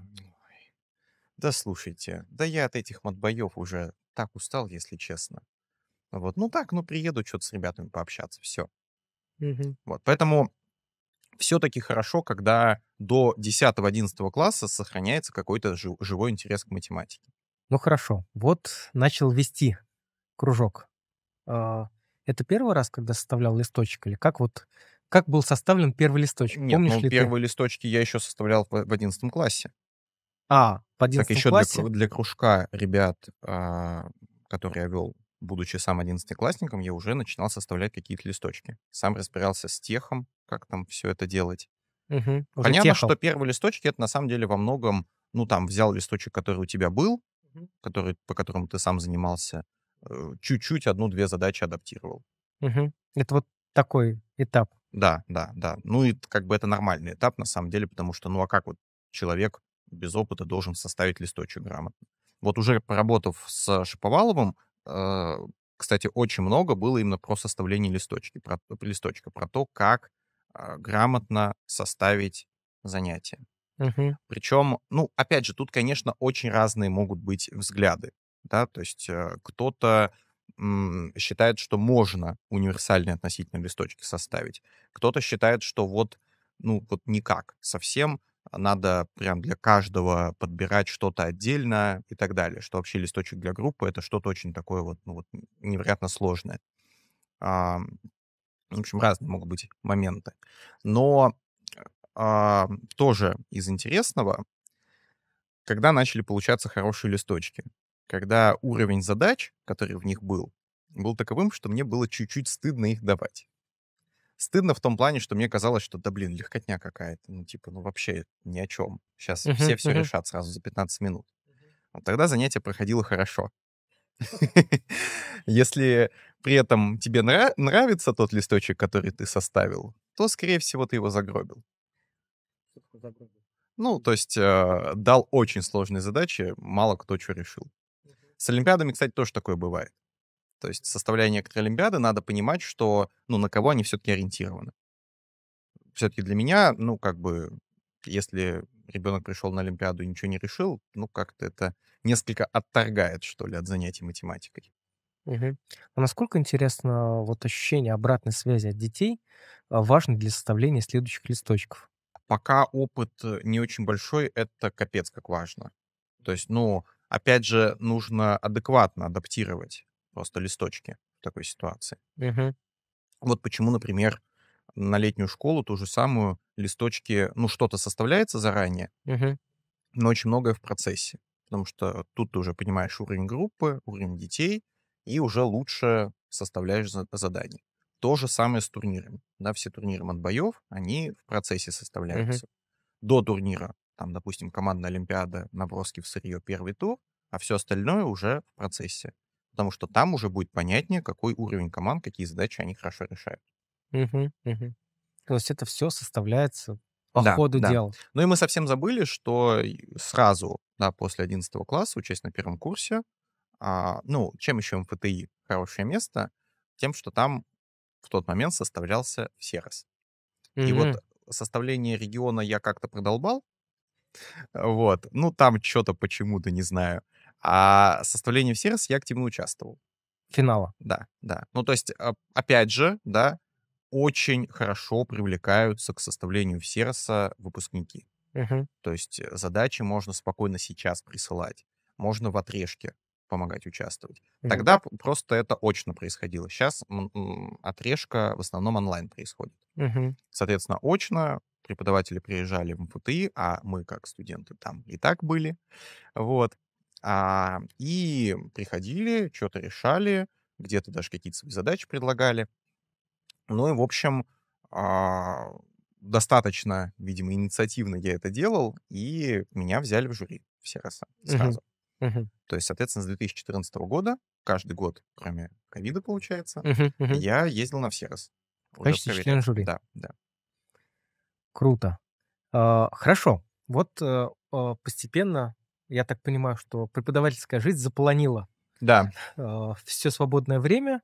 да слушайте, да я от этих матбоев уже так устал, если честно». Вот, ну так, ну приеду что-то с ребятами пообщаться, все. Угу. Вот, поэтому все-таки хорошо, когда до 10-11 класса сохраняется какой-то живой интерес к математике. Ну хорошо, вот начал вести кружок. А, это первый раз, когда составлял листочек, или как вот как был составлен первый листочек? Нет, Помнишь ну, ли первые ты? листочки я еще составлял в 11 классе. А, в 11 так, еще Для, для кружка ребят, а, которые я вел, будучи сам 11 классником, я уже начинал составлять какие-то листочки. Сам разбирался с техом, как там все это делать. Угу, Понятно, техал. что первые листочки это на самом деле во многом, ну там взял листочек, который у тебя был, угу. который, по которому ты сам занимался, э, чуть-чуть одну-две задачи адаптировал. Угу. Это вот такой этап. Да, да, да. Ну и как бы это нормальный этап на самом деле, потому что ну а как вот человек без опыта должен составить листочек грамотно? Вот уже поработав с Шиповаловым, э, кстати, очень много было именно про составление листочки, про, листочка, про то, как а, грамотно составить занятие. Угу. Причем, ну, опять же, тут, конечно, очень разные могут быть взгляды, да, то есть э, кто-то считает, что можно универсальные относительно листочки составить, кто-то считает, что вот, ну, вот никак совсем, надо прям для каждого подбирать что-то отдельно и так далее, что вообще листочек для группы — это что-то очень такое вот, ну, вот невероятно сложное. В общем, разные могут быть моменты. Но а, тоже из интересного, когда начали получаться хорошие листочки, когда уровень задач, который в них был, был таковым, что мне было чуть-чуть стыдно их давать. Стыдно в том плане, что мне казалось, что да блин, легкотня какая-то, ну типа, ну вообще ни о чем. Сейчас uh-huh, все uh-huh. все решат сразу за 15 минут. Вот тогда занятие проходило хорошо. Если при этом тебе нра- нравится тот листочек, который ты составил, то, скорее всего, ты его загробил. Ну, то есть э, дал очень сложные задачи, мало кто что решил. С олимпиадами, кстати, тоже такое бывает. То есть, составляя некоторые олимпиады, надо понимать, что, ну, на кого они все-таки ориентированы. Все-таки для меня, ну, как бы, если ребенок пришел на олимпиаду и ничего не решил, ну, как-то это несколько отторгает, что ли, от занятий математикой. Угу. А насколько интересно вот ощущение обратной связи от детей а, важно для составления следующих листочков? Пока опыт э, не очень большой, это капец как важно. То есть, ну, опять же, нужно адекватно адаптировать просто листочки в такой ситуации. Угу. Вот почему, например, на летнюю школу ту же самую листочки, ну, что-то составляется заранее, угу. но очень многое в процессе потому что тут ты уже понимаешь уровень группы, уровень детей, и уже лучше составляешь задание. То же самое с турнирами. Да, все турниры матбоев, они в процессе составляются. Угу. До турнира, там, допустим, командная олимпиада, наброски в сырье, первый тур, а все остальное уже в процессе. Потому что там уже будет понятнее, какой уровень команд, какие задачи они хорошо решают. Угу, угу. То есть это все составляется по да, ходу да. дела. Ну и мы совсем забыли, что сразу да, после 11 класса, учась на первом курсе. А, ну, чем еще МФТИ хорошее место? Тем, что там в тот момент составлялся СЕРОС. Mm-hmm. И вот составление региона я как-то продолбал. Вот. Ну, там что-то почему-то, не знаю. А составление в СЕРОС я активно участвовал. Финала. Да, да. Ну, то есть, а, опять же, да, очень хорошо привлекаются к составлению в выпускники. Угу. То есть э, задачи можно спокойно сейчас присылать, можно в отрежке помогать участвовать. Угу. Тогда просто это очно происходило. Сейчас отрежка в основном онлайн происходит. Угу. Соответственно, очно преподаватели приезжали в МФТИ, а мы как студенты там и так были. Вот. А, и приходили, что-то решали, где-то даже какие-то задачи предлагали. Ну и, в общем, а, достаточно, видимо, инициативно я это делал, и меня взяли в жюри все раз сразу. Uh-huh. Uh-huh. То есть, соответственно, с 2014 года, каждый год, кроме ковида, получается, uh-huh. Uh-huh. я ездил на все раз. Почти член жюри. Да, да. Круто. А, хорошо. Вот э, а, постепенно, я так понимаю, что преподавательская жизнь запланила. да. А, все свободное время.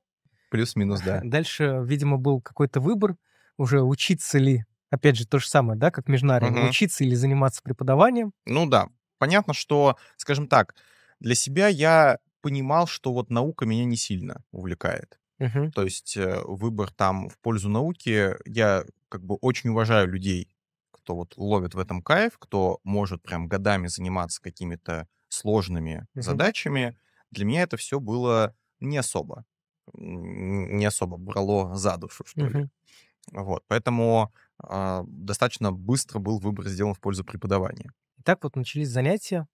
Плюс-минус, да. Дальше, видимо, был какой-то выбор уже учиться ли Опять же, то же самое, да, как межнаре, угу. учиться или заниматься преподаванием. Ну да, понятно, что, скажем так, для себя я понимал, что вот наука меня не сильно увлекает. Угу. То есть э, выбор там в пользу науки, я как бы очень уважаю людей, кто вот ловит в этом кайф, кто может прям годами заниматься какими-то сложными угу. задачами. Для меня это все было не особо, не особо брало за душу, что угу. ли. Вот, поэтому а, достаточно быстро был выбор сделан в пользу преподавания. Итак, вот начались занятия,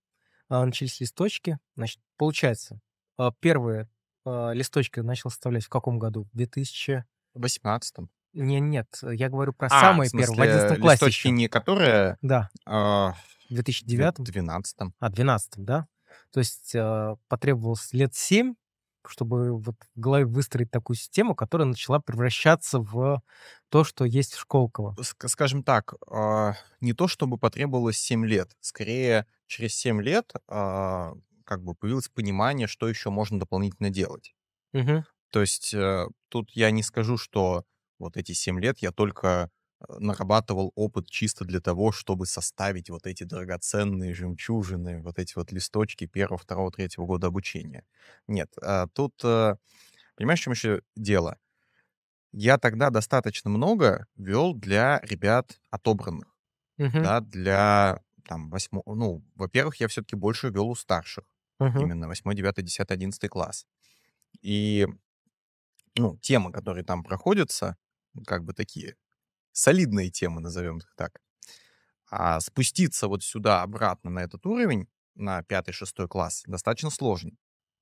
а, начались листочки. Значит, получается, а, первые листочки начал составлять в каком году? В 2018. Не, нет, я говорю про а, самые в смысле, первые, в 11 классе. еще. не которые... Да. В Э, в 2009? В 12 А, 12 да? То есть э, потребовалось лет 7, чтобы вот в голове выстроить такую систему, которая начала превращаться в то, что есть в Школково? Скажем так, э, не то, чтобы потребовалось 7 лет. Скорее, через 7 лет э, как бы появилось понимание, что еще можно дополнительно делать. Угу. То есть э, тут я не скажу, что вот эти 7 лет я только нарабатывал опыт чисто для того, чтобы составить вот эти драгоценные жемчужины, вот эти вот листочки первого, второго, третьего года обучения. Нет, тут, понимаешь, в чем еще дело? я тогда достаточно много вел для ребят отобранных, угу. да, для там восьмого, ну, во-первых, я все-таки больше вел у старших, угу. именно восьмой, девятый, десятый, одиннадцатый класс. И, ну, темы, которые там проходятся, как бы такие солидные темы, назовем их так. А спуститься вот сюда обратно на этот уровень, на пятый, шестой класс, достаточно сложно.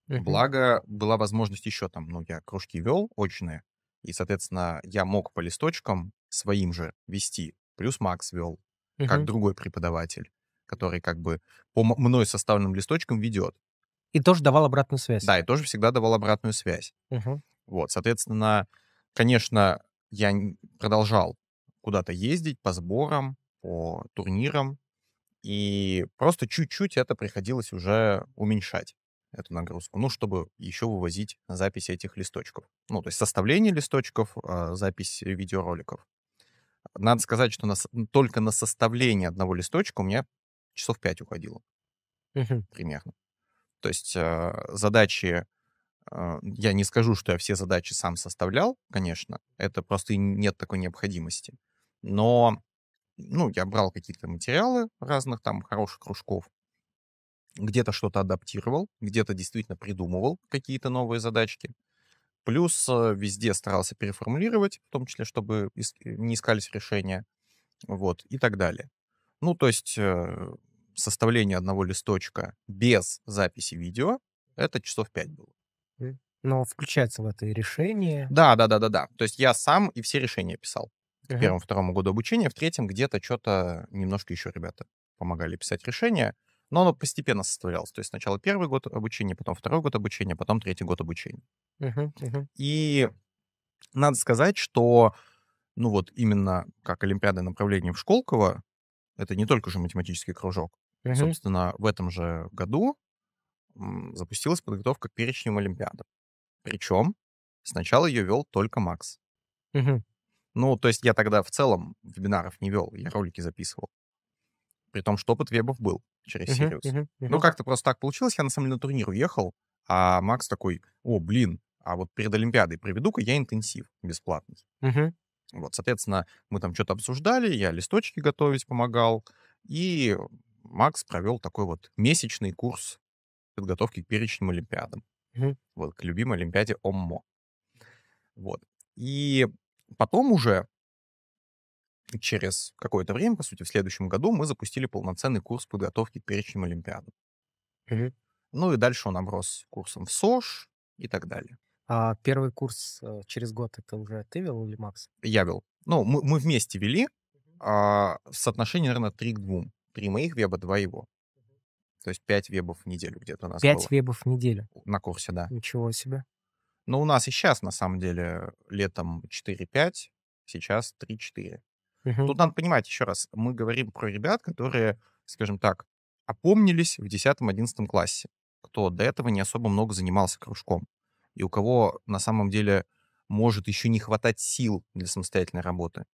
Угу. Благо, была возможность еще там, ну, я кружки вел очные, и, соответственно, я мог по листочкам своим же вести. Плюс Макс вел, угу. как другой преподаватель, который как бы по мной составленным листочкам ведет. И тоже давал обратную связь. Да, и тоже всегда давал обратную связь. Угу. Вот, соответственно, конечно, я продолжал куда-то ездить по сборам, по турнирам, и просто чуть-чуть это приходилось уже уменьшать эту нагрузку, ну, чтобы еще вывозить запись этих листочков. Ну, то есть составление листочков, а, запись видеороликов. Надо сказать, что на, только на составление одного листочка у меня часов 5 уходило. Примерно. То есть а, задачи, а, я не скажу, что я все задачи сам составлял, конечно, это просто нет такой необходимости. Но, ну, я брал какие-то материалы разных там хороших кружков, где-то что-то адаптировал, где-то действительно придумывал какие-то новые задачки. Плюс э, везде старался переформулировать, в том числе, чтобы э, не искались решения, вот, и так далее. Ну, то есть э, составление одного листочка без записи видео, это часов пять было. Но включается в это и решение. Да, да, да, да, да. То есть я сам и все решения писал. В первом, втором году обучения, в третьем где-то что-то немножко еще ребята помогали писать решения. Но оно постепенно составлялось. То есть сначала первый год обучения, потом второй год обучения, потом третий год обучения. Uh-huh, uh-huh. И надо сказать, что ну вот именно как олимпиады направление в Школково, это не только же математический кружок. Uh-huh. Собственно, в этом же году запустилась подготовка к перечневым олимпиадам. Причем сначала ее вел только Макс. Угу. Ну, то есть я тогда в целом вебинаров не вел, я ролики записывал. При том, что опыт вебов был через uh-huh, Uh-huh, uh-huh. Ну, как-то просто так получилось. Я, на самом деле, на турнир уехал, а Макс такой, о, блин, а вот перед Олимпиадой проведу-ка я интенсив бесплатный. Uh-huh. Вот, соответственно, мы там что-то обсуждали, я листочки готовить помогал, и Макс провел такой вот месячный курс подготовки к перечным Олимпиадам. Uh-huh. Вот, к любимой Олимпиаде ОММО. Вот. И потом уже через какое-то время, по сути, в следующем году мы запустили полноценный курс подготовки к перечням Олимпиадам. Угу. Ну и дальше он оброс курсом в СОЖ и так далее. А первый курс э, через год это уже ты вел или Макс? Я вел. Ну, мы, мы вместе вели. Угу. А, соотношение, наверное, 3 к 2. три моих веба, два его. То есть 5 вебов в неделю где-то у нас 5 было. вебов в неделю? На курсе, да. Ничего себе. Ну, у нас и сейчас, на самом деле, летом 4-5, сейчас 3-4. Угу. Тут надо понимать еще раз, мы говорим про ребят, которые, скажем так, опомнились в 10-11 классе, кто до этого не особо много занимался кружком, и у кого на самом деле может еще не хватать сил для самостоятельной работы.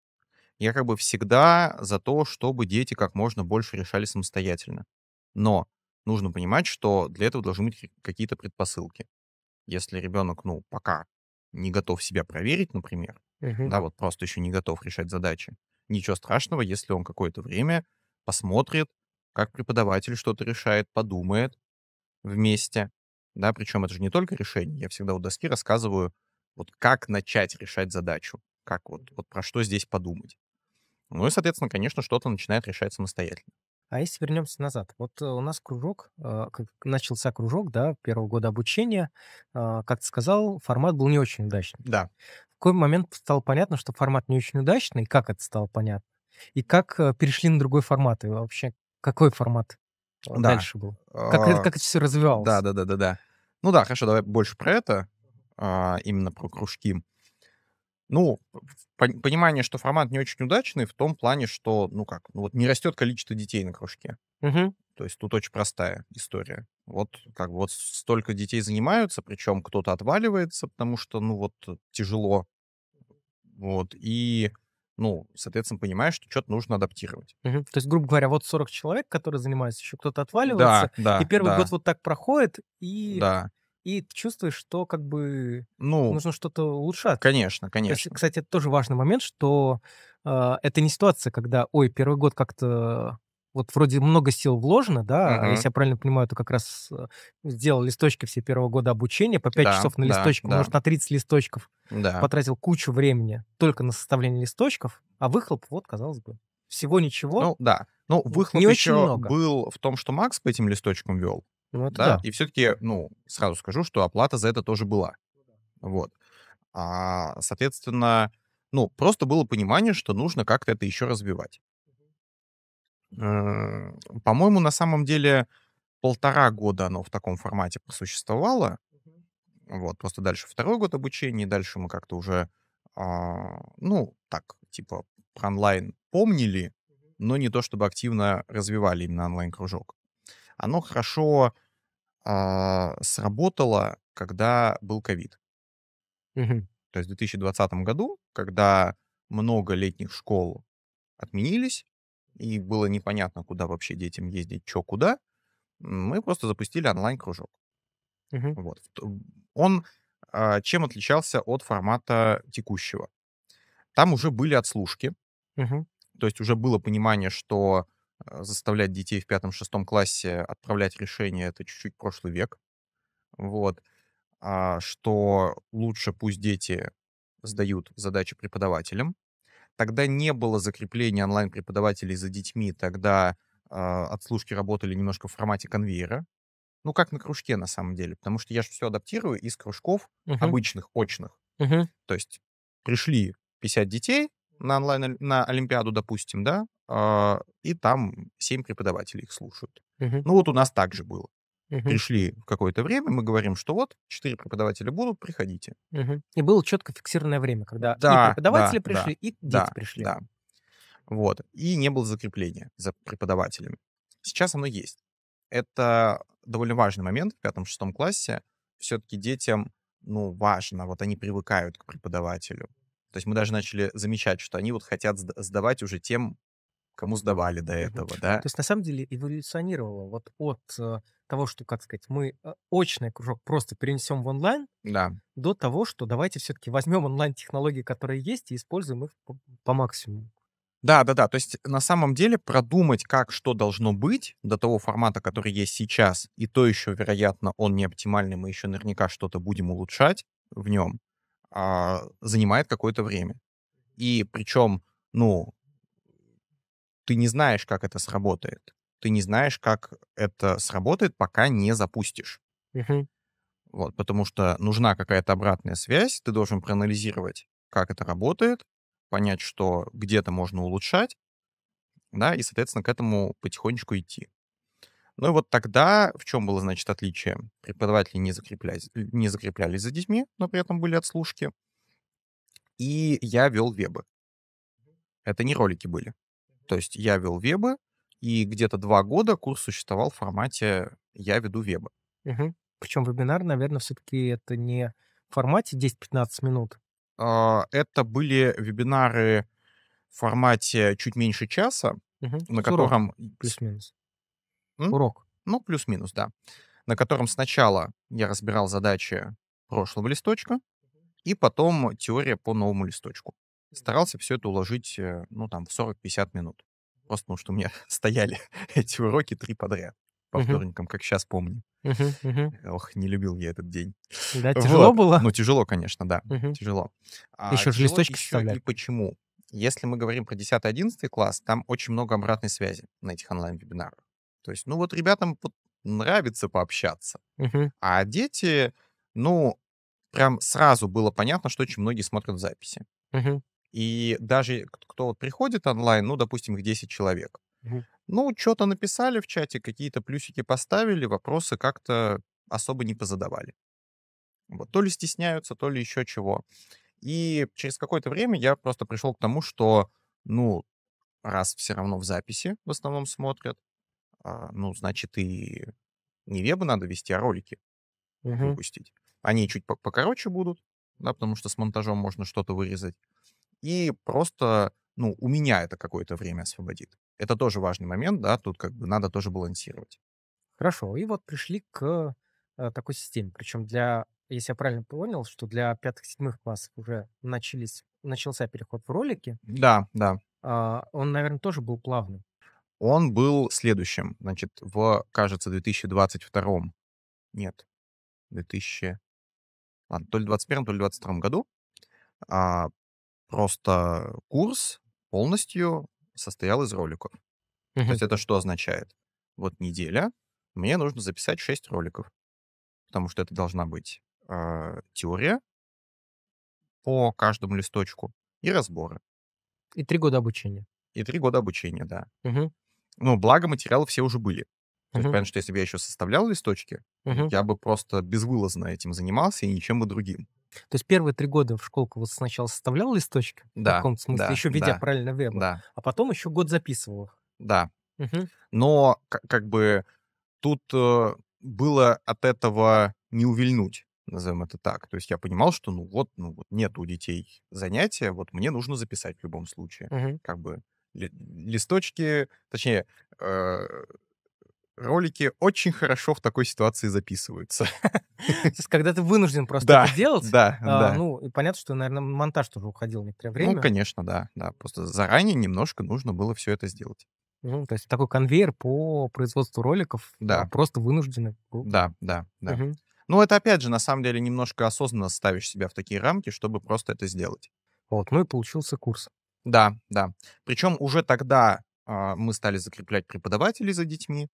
Я как бы всегда за то, чтобы дети как можно больше решали самостоятельно. Но нужно понимать, что для этого должны быть какие-то предпосылки. Если ребенок, ну, пока не готов себя проверить, например, угу. да, вот просто еще не готов решать задачи, ничего страшного, если он какое-то время посмотрит, как преподаватель что-то решает, подумает вместе. Да, причем это же не только решение. Я всегда у доски рассказываю, вот как начать решать задачу, как вот, вот про что здесь подумать. Ну и, соответственно, конечно, что-то начинает решать самостоятельно. А если вернемся назад, вот э, у нас кружок, э, начался кружок, да, первого года обучения, а, как ты сказал, формат был не очень удачный. Да какой момент стало понятно, что формат не очень удачный? Как это стало понятно? И как э, перешли на другой формат? И вообще, какой формат э, да. дальше был? Как, это, а, как это все развивалось? Да, да, да, да, да. Ну да, хорошо, давай больше про это, а, именно про кружки. Ну, понимание, что формат не очень удачный в том плане, что, ну как, ну вот не растет количество детей на кружке. Угу. То есть тут очень простая история. Вот как вот столько детей занимаются, причем кто-то отваливается, потому что, ну вот, э, тяжело. Вот, и ну, соответственно, понимаешь, что что-то нужно адаптировать. Угу. То есть, грубо говоря, вот 40 человек, которые занимаются, еще кто-то отваливается, да, да, и первый да. год вот так проходит, и, да. и чувствуешь, что как бы ну, нужно что-то улучшать. Конечно, конечно. Есть, кстати, это тоже важный момент, что э, это не ситуация, когда, ой, первый год как-то вот вроде много сил вложено, да, угу. если я правильно понимаю, то как раз э, сделал листочки все первого года обучения, по 5 да, часов на да, листочках, да. может, на 30 листочков. Да. Потратил кучу времени только на составление листочков, а выхлоп, вот, казалось бы, всего ничего. Ну, да. Ну, выхлоп не еще много. был в том, что Макс по этим листочкам вел. Ну, да? да. И все-таки, ну, сразу скажу, что оплата за это тоже была. Вот. А, соответственно, ну, просто было понимание, что нужно как-то это еще развивать. Э, по-моему, на самом деле полтора года оно в таком формате просуществовало. Вот, просто дальше второй год обучения, дальше мы как-то уже, а, ну, так, типа, про онлайн помнили, но не то чтобы активно развивали именно онлайн-кружок. Оно хорошо а, сработало, когда был ковид. Угу. То есть в 2020 году, когда много летних школ отменились, и было непонятно, куда вообще детям ездить, что куда, мы просто запустили онлайн-кружок. Угу. Вот. Он а, чем отличался от формата текущего? Там уже были отслушки, угу. то есть уже было понимание, что э, заставлять детей в пятом-шестом классе отправлять решения — это чуть-чуть прошлый век. Вот. А, что лучше пусть дети сдают задачи преподавателям, Тогда не было закрепления онлайн-преподавателей за детьми, тогда э, а, отслушки работали немножко в формате конвейера. Ну, как на кружке, на самом деле, потому что я же все адаптирую из кружков uh-huh. обычных, очных. Uh-huh. То есть пришли 50 детей на онлайн, на Олимпиаду, допустим, да, э, и там 7 преподавателей их слушают. Uh-huh. Ну, вот у нас так же было. Угу. Пришли какое-то время, мы говорим, что вот, четыре преподавателя будут, приходите. Угу. И было четко фиксированное время, когда да, и преподаватели да, пришли, да, и дети да, пришли. Да. Вот. И не было закрепления за преподавателями. Сейчас оно есть. Это довольно важный момент в пятом-шестом классе. Все-таки детям, ну, важно, вот они привыкают к преподавателю. То есть мы даже начали замечать, что они вот хотят сдавать уже тем, кому сдавали до этого, да? То есть, на самом деле, эволюционировало вот от э, того, что, как сказать, мы э, очный кружок просто перенесем в онлайн, да. до того, что давайте все-таки возьмем онлайн-технологии, которые есть, и используем их по, по максимуму. Да, да, да. То есть на самом деле продумать, как что должно быть до того формата, который есть сейчас, и то еще, вероятно, он не оптимальный, мы еще наверняка что-то будем улучшать в нем, а, занимает какое-то время. И причем, ну, ты не знаешь, как это сработает. Ты не знаешь, как это сработает, пока не запустишь. Угу. Вот, потому что нужна какая-то обратная связь, ты должен проанализировать, как это работает, понять, что где-то можно улучшать, да, и, соответственно, к этому потихонечку идти. Ну и вот тогда в чем было, значит, отличие? Преподаватели не закреплялись, не закреплялись за детьми, но при этом были отслушки. И я вел вебы. Это не ролики были. То есть я вел вебы, и где-то два года курс существовал в формате «я веду вебы». Угу. Причем вебинар, наверное, все-таки это не в формате 10-15 минут. А, это были вебинары в формате чуть меньше часа, угу. на С котором... Плюс-минус. Урок. Ну, плюс-минус, да. На котором сначала я разбирал задачи прошлого листочка, и потом теория по новому листочку старался все это уложить, э, ну, там, в 40-50 минут. Просто потому что у меня стояли эти уроки три подряд по uh-huh. вторникам, как сейчас помню. Uh-huh, uh-huh. Ох, не любил я этот день. Да, тяжело вот. было? Ну, тяжело, конечно, да, uh-huh. тяжело. А еще же листочки еще И почему? Если мы говорим про 10-11 класс, там очень много обратной связи на этих онлайн-вебинарах. То есть, ну вот ребятам нравится пообщаться. Uh-huh. А дети, ну, прям сразу было понятно, что очень многие смотрят записи. Uh-huh. И даже кто вот приходит онлайн, ну, допустим, их 10 человек. Ну, что-то написали в чате, какие-то плюсики поставили, вопросы как-то особо не позадавали. Вот, то ли стесняются, то ли еще чего. И через какое-то время я просто пришел к тому, что, ну, раз все равно в записи в основном смотрят, а, ну, значит, и не вебы надо вести, а ролики угу. выпустить. Они чуть покороче будут, да, потому что с монтажом можно что-то вырезать и просто, ну, у меня это какое-то время освободит. Это тоже важный момент, да, тут как бы надо тоже балансировать. Хорошо, и вот пришли к э, такой системе. Причем для, если я правильно понял, что для пятых-седьмых классов уже начались, начался переход в ролики. Да, да. А, он, наверное, тоже был плавным. Он был следующим, значит, в, кажется, 2022 нет, 2000, ладно, то ли 21 то ли 22 году а, Просто курс полностью состоял из роликов. Uh-huh. То есть это что означает? Вот неделя, мне нужно записать 6 роликов, потому что это должна быть э, теория по каждому листочку и разборы. И три года обучения. И три года обучения, да. Угу. Ну, благо материалы все уже были. То есть, понятно, что если бы я еще составлял листочки, угу. я бы просто безвылазно этим занимался и ничем бы другим. То есть первые три года в школку вот сначала составлял листочки? Да. В каком смысле? Да, еще ведя да, правильно веб. Да. А потом еще год записывал их. Да. Угу. Но как бы тут э, было от этого не увильнуть назовем это так. То есть я понимал, что ну вот, ну вот нет у детей занятия, вот мне нужно записать в любом случае. Угу. Как бы листочки, точнее, э, ролики очень хорошо в такой ситуации записываются. То есть, когда ты вынужден просто да, это делать, да, а, да. ну, и понятно, что, наверное, монтаж тоже уходил некоторое ну, время. Ну, конечно, да, да. Просто заранее немножко нужно было все это сделать. Ну, то есть такой конвейер по производству роликов а, да. просто вынужденный. Да, да, да. Угу. Ну, это, опять же, на самом деле, немножко осознанно ставишь себя в такие рамки, чтобы просто это сделать. Вот, ну и получился курс. Да, да. Причем уже тогда а, мы стали закреплять преподавателей за детьми,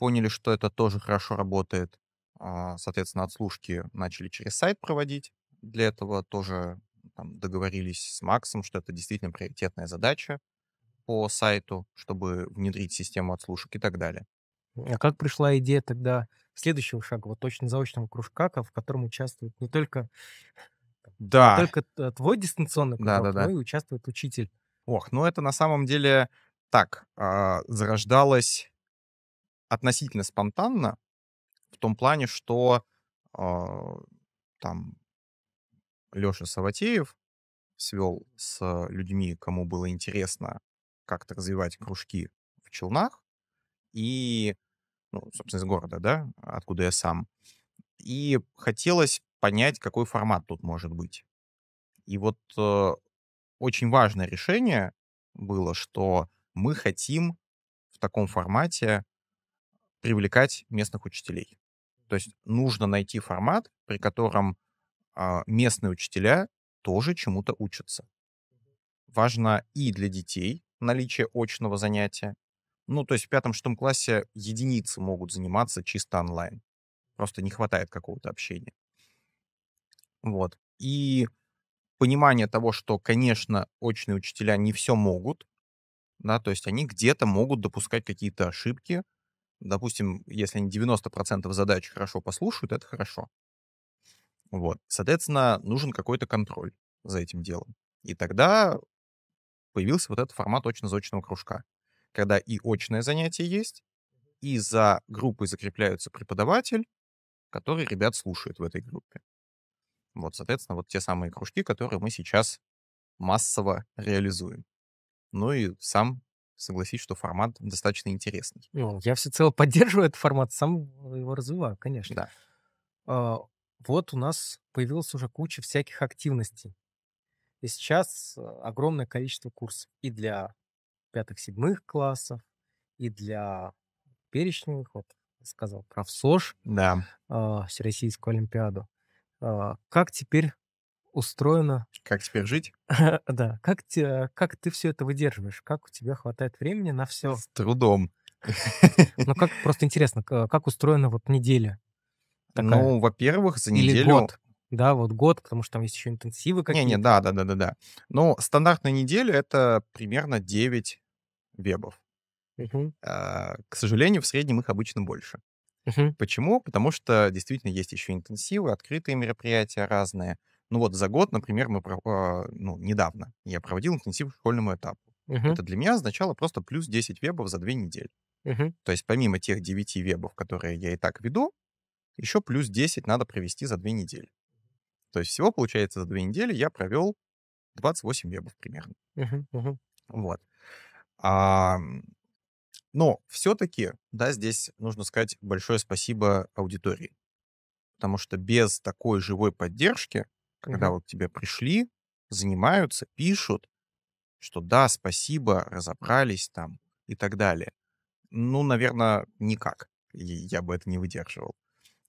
поняли, что это тоже хорошо работает. А, соответственно, отслушки начали через сайт проводить. Для этого тоже там, договорились с Максом, что это действительно приоритетная задача по сайту, чтобы внедрить систему отслушек и так далее. А как пришла идея тогда следующего шага, вот точно заочного кружка, в котором участвует не только, да. не только а, твой дистанционный кружок, да, да, да. и участвует учитель? Ох, ну это на самом деле так, а, зарождалось относительно спонтанно, в том плане, что э, там Леша Саватеев свел с людьми, кому было интересно как-то развивать кружки в Челнах, и, ну, собственно, из города, да, откуда я сам. И хотелось понять, какой формат тут может быть. И вот э, очень важное решение было, что мы хотим в таком формате привлекать местных учителей. То есть нужно найти формат, при котором а, местные учителя тоже чему-то учатся. Важно и для детей наличие очного занятия. Ну, то есть в пятом-шестом классе единицы могут заниматься чисто онлайн. Просто не хватает какого-то общения. Вот. И понимание того, что, конечно, очные учителя не все могут, да, то есть они где-то могут допускать какие-то ошибки, Допустим, если они 90% задач хорошо послушают, это хорошо. Вот. Соответственно, нужен какой-то контроль за этим делом. И тогда появился вот этот формат очно-заочного кружка, когда и очное занятие есть, и за группой закрепляются преподаватель, который ребят слушает в этой группе. Вот, соответственно, вот те самые кружки, которые мы сейчас массово реализуем. Ну и сам согласись, что формат достаточно интересный. Ну, я всецело поддерживаю этот формат, сам его развиваю, конечно. Да. А, вот у нас появилась уже куча всяких активностей. И сейчас э, огромное количество курсов и для пятых-седьмых классов, и для перечневых, вот сказал, профсош, да. э, Всероссийскую Олимпиаду. А, как теперь устроено. Как теперь жить? да. Как, те, как ты все это выдерживаешь? Как у тебя хватает времени на все? С трудом. ну, как просто интересно, как устроена вот неделя? Такая? Ну, во-первых, за Или неделю... Год. Да, вот год, потому что там есть еще интенсивы какие-то. Не-не, да, да, да, да, да. Ну, стандартная неделя это примерно 9 вебов. Угу. А, к сожалению, в среднем их обычно больше. Угу. Почему? Потому что действительно есть еще интенсивы, открытые мероприятия разные. Ну вот за год, например, мы, а, ну, недавно я проводил интенсив школьному этапу. uh Это для меня означало просто плюс 10 вебов за две недели. uh То есть помимо тех 9 вебов, которые я и так веду, еще плюс 10 надо провести за две недели. То есть всего, получается, за две недели я провел 28 вебов примерно. Uh-huh. Вот. А, но все-таки, да, здесь нужно сказать большое спасибо аудитории. Потому что без такой живой поддержки когда угу. вот тебе пришли, занимаются, пишут, что да, спасибо, разобрались там и так далее. Ну, наверное, никак. Я бы это не выдерживал.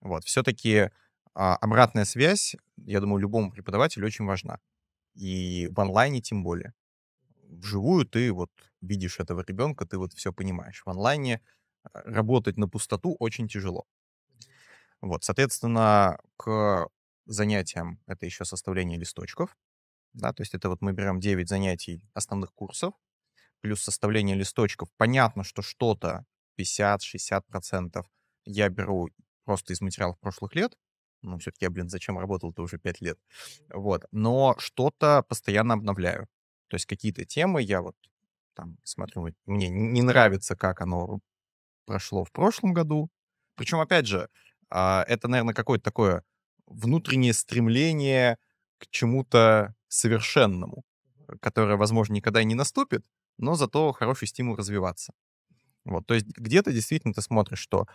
Вот, все-таки а, обратная связь, я думаю, любому преподавателю очень важна. И в онлайне тем более. Вживую ты вот видишь этого ребенка, ты вот все понимаешь. В онлайне а, работать на пустоту очень тяжело. Вот, соответственно, к занятиям — это еще составление листочков. Да, то есть это вот мы берем 9 занятий основных курсов, плюс составление листочков. Понятно, что что-то 50-60% я беру просто из материалов прошлых лет. Ну, все-таки я, блин, зачем работал-то уже 5 лет? Вот. Но что-то постоянно обновляю. То есть какие-то темы я вот там смотрю, мне не нравится, как оно прошло в прошлом году. Причем, опять же, а, это, наверное, какое-то такое внутреннее стремление к чему-то совершенному, которое, возможно, никогда и не наступит, но зато хороший стимул развиваться. Вот, то есть где-то действительно ты смотришь, что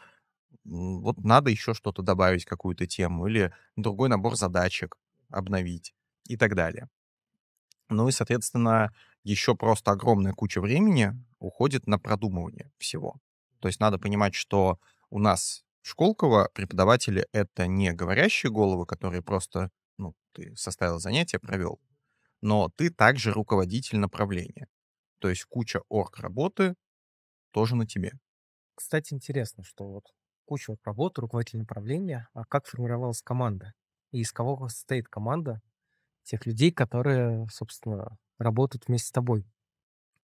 вот надо еще что-то добавить, какую-то тему, или другой набор задачек обновить и так далее. Ну и, соответственно, еще просто огромная куча времени уходит на продумывание всего. То есть надо понимать, что у нас Школкова, преподаватели — это не говорящие головы, которые просто, ну, ты составил занятие, провел, но ты также руководитель направления. То есть куча орг работы тоже на тебе. Кстати, интересно, что вот куча орг работы, руководитель направления, а как формировалась команда? И из кого состоит команда тех людей, которые, собственно, работают вместе с тобой?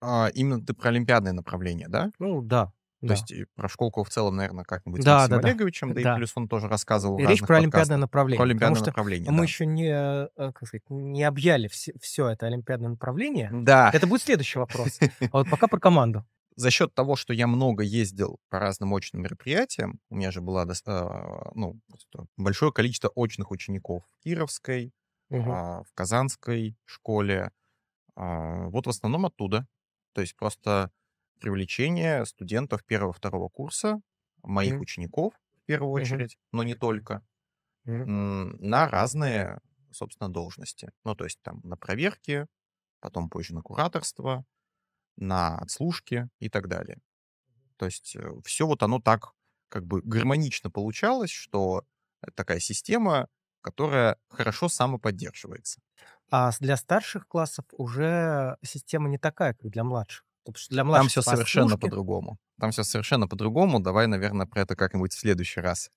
А, именно ты про олимпиадное направление, да? Ну да, да. То есть про школку в целом, наверное, как-нибудь да, с да, Олеговичем, да, да, и плюс он тоже рассказывал Речь про олимпиадное направление. Про олимпиадное потому направление, что да. мы еще не, э, э, как сказать, не объяли все, все это олимпиадное направление. Да. Это будет следующий вопрос. А вот пока про команду. За счет того, что я много ездил по разным очным мероприятиям, у меня же было а, ну, большое количество очных учеников в Кировской, угу. в Казанской школе. А, вот в основном оттуда. То есть просто привлечение студентов первого-второго курса, моих mm учеников в первую очередь, mm-hmm. но не только, mm-hmm. на разные, собственно, должности. Ну, то есть там на проверки, потом позже на кураторство, на отслушки и так далее. То есть э, все вот оно так как бы гармонично получалось, что такая система, которая хорошо самоподдерживается. А для старших классов уже система не такая, как для младших для Там все совершенно по-другому. Там все совершенно по-другому. Давай, наверное, про это как-нибудь в следующий раз.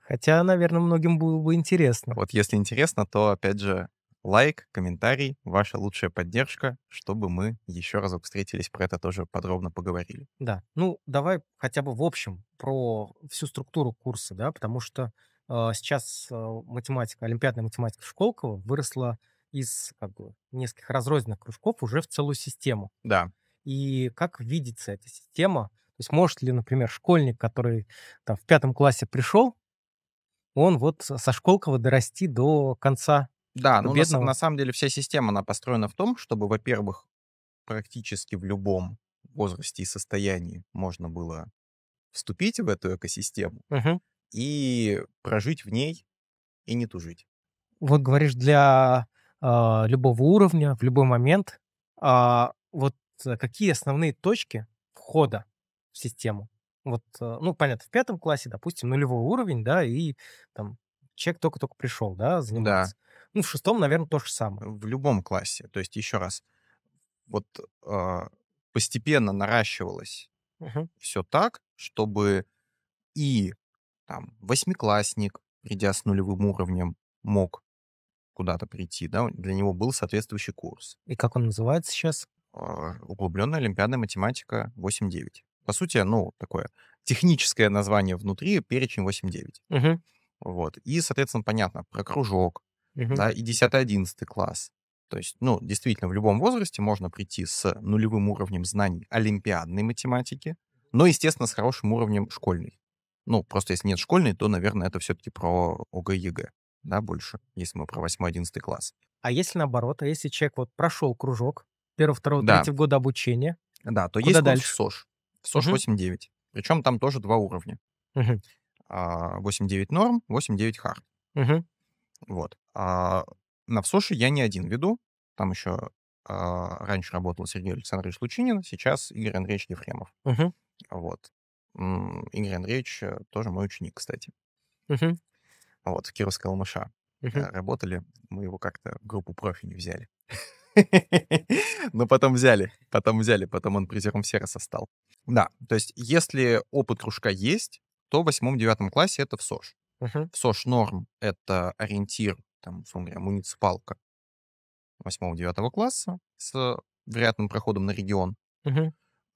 Хотя, наверное, многим было бы интересно. Вот если интересно, то, опять же, лайк, комментарий, ваша лучшая поддержка, чтобы мы еще разок встретились, про это тоже подробно поговорили. Да, ну давай хотя бы в общем про всю структуру курса, да, потому что э, сейчас а, математика, олимпиадная математика Школкова выросла из как бы, нескольких разрозненных кружков уже в целую систему. Да. И как видится эта система? То есть может ли, например, школьник, который там, в пятом классе пришел, он вот со Школкова дорасти до конца да, ну бедного. на, на самом деле вся система, она построена в том, чтобы, во-первых, практически в любом возрасте и состоянии можно было вступить в эту экосистему угу. и прожить в ней и не тужить. Вот говоришь, для а, любого уровня в любой момент. А, э, вот какие основные точки входа в систему? Вот, э, ну, понятно, в пятом классе, допустим, нулевой уровень, да, и там человек только-только пришел, да, заниматься. Да. Ну, в шестом, наверное, то же самое. В любом классе. То есть, еще раз, вот э, постепенно наращивалось угу. все так, чтобы и там восьмиклассник, придя с нулевым уровнем, мог куда-то прийти, да, для него был соответствующий курс. И как он называется сейчас? А, Углубленная олимпиадная математика 8.9. По сути, ну, такое техническое название внутри, перечень 8.9. Угу. Вот. И, соответственно, понятно, про кружок, угу. да, и 10-11 класс. То есть, ну, действительно, в любом возрасте можно прийти с нулевым уровнем знаний олимпиадной математики, но, естественно, с хорошим уровнем школьной. Ну, просто если нет школьной, то, наверное, это все-таки про ОГЕГЭ да, больше, если мы про 8-11 класс. А если наоборот, а если человек вот прошел кружок, 1, 2, 3 да. года обучения, да, то Куда есть дальше? в СОЖ, в СОЖ угу. 8-9. Причем там тоже два уровня. Угу. 8-9 а, норм, 8-9 хард. Угу. Вот. А на ВСОШе я не один веду. Там еще а, раньше работал Сергей Александрович Лучинин, сейчас Игорь Андреевич Ефремов. Угу. Вот. Игорь Андреевич э, тоже мой ученик, кстати. Угу. А вот, в Кировской Алмаша uh-huh. Э, работали, мы его как-то в группу профи не взяли. Но ну, потом взяли, потом взяли, потом он призером сервиса стал. Да, то есть если опыт кружка есть, то в восьмом-девятом классе это в СОЖ. В СОЖ норм — это ориентир, там, условно говоря, муниципалка восьмого-девятого класса с вероятным проходом на регион.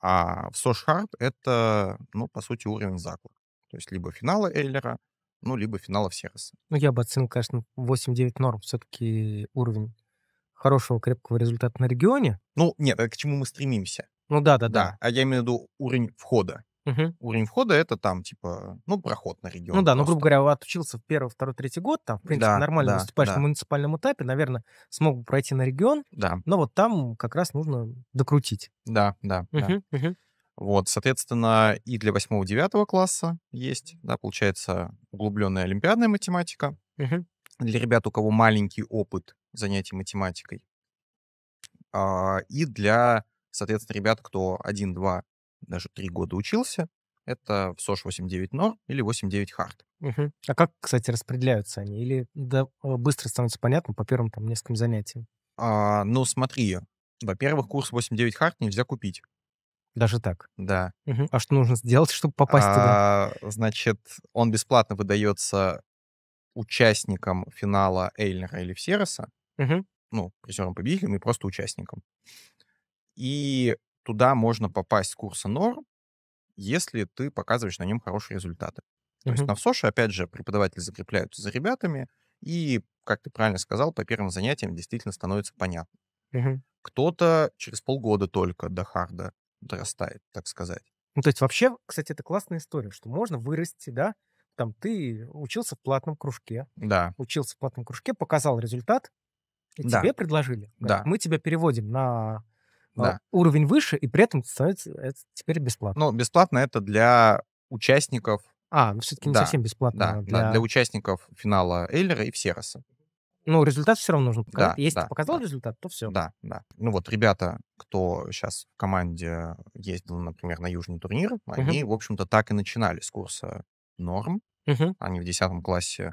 А в СОЖ Хард — это, ну, по сути, уровень закур. То есть либо финала Эйлера, ну, либо финалов Сервиса. Ну, я бы оценил, конечно, 8-9 норм. Все-таки уровень хорошего, крепкого результата на регионе. Ну, нет, это к чему мы стремимся. Ну, да-да-да. а я имею в виду уровень входа. Угу. Уровень входа это там, типа, ну, проход на ну регион. Ну да, просто. ну, грубо говоря, отучился в первый, второй, третий год, там, в принципе, да, нормально да, выступаешь да. на муниципальном этапе, наверное, смог бы пройти на регион. Да. Но вот там как раз нужно докрутить. Да, да. Угу, да. Угу. Вот, соответственно, и для 8-9 класса есть, да, получается, углубленная олимпиадная математика. Угу. Для ребят, у кого маленький опыт занятий математикой. А, и для, соответственно, ребят, кто 1, 2, даже 3 года учился, это в СОЖ 8.9 НОР или 8.9 Хард. Угу. А как, кстати, распределяются они? Или да, э, быстро становится понятно по первым там нескольким занятиям? А, ну, смотри, во-первых, курс 8.9 Хард нельзя купить. Даже так? Да. Угу. А что нужно сделать, чтобы попасть а, туда? Значит, он бесплатно выдается участникам финала Эйлера или Всероса, угу. ну, призером-победителем и просто участником И туда можно попасть с курса норм, если ты показываешь на нем хорошие результаты. То есть на ВСОШе, опять же, преподаватели закрепляются за ребятами, и, как ты правильно сказал, по первым занятиям действительно становится понятно. Угу. Кто-то через полгода только до харда, дорастает, так сказать. Ну, то есть вообще, кстати, это классная история, что можно вырасти, да, там ты учился в платном кружке. Да. Учился в платном кружке, показал результат, и да. тебе предложили. Да. Мы тебя переводим на а, да. уровень выше, и при этом становится это теперь бесплатно. Ну, бесплатно это для участников а, ну все-таки не да, совсем бесплатно. А да, для... для участников финала Эйлера и Всероса. Ну, результат все равно нужно показать. Да, Если да, ты показал да. результат, то все. Да, да. Ну вот ребята, кто сейчас в команде ездил, например, на южный турнир, они, угу. в общем-то, так и начинали с курса норм. Угу. Они в 10 классе э,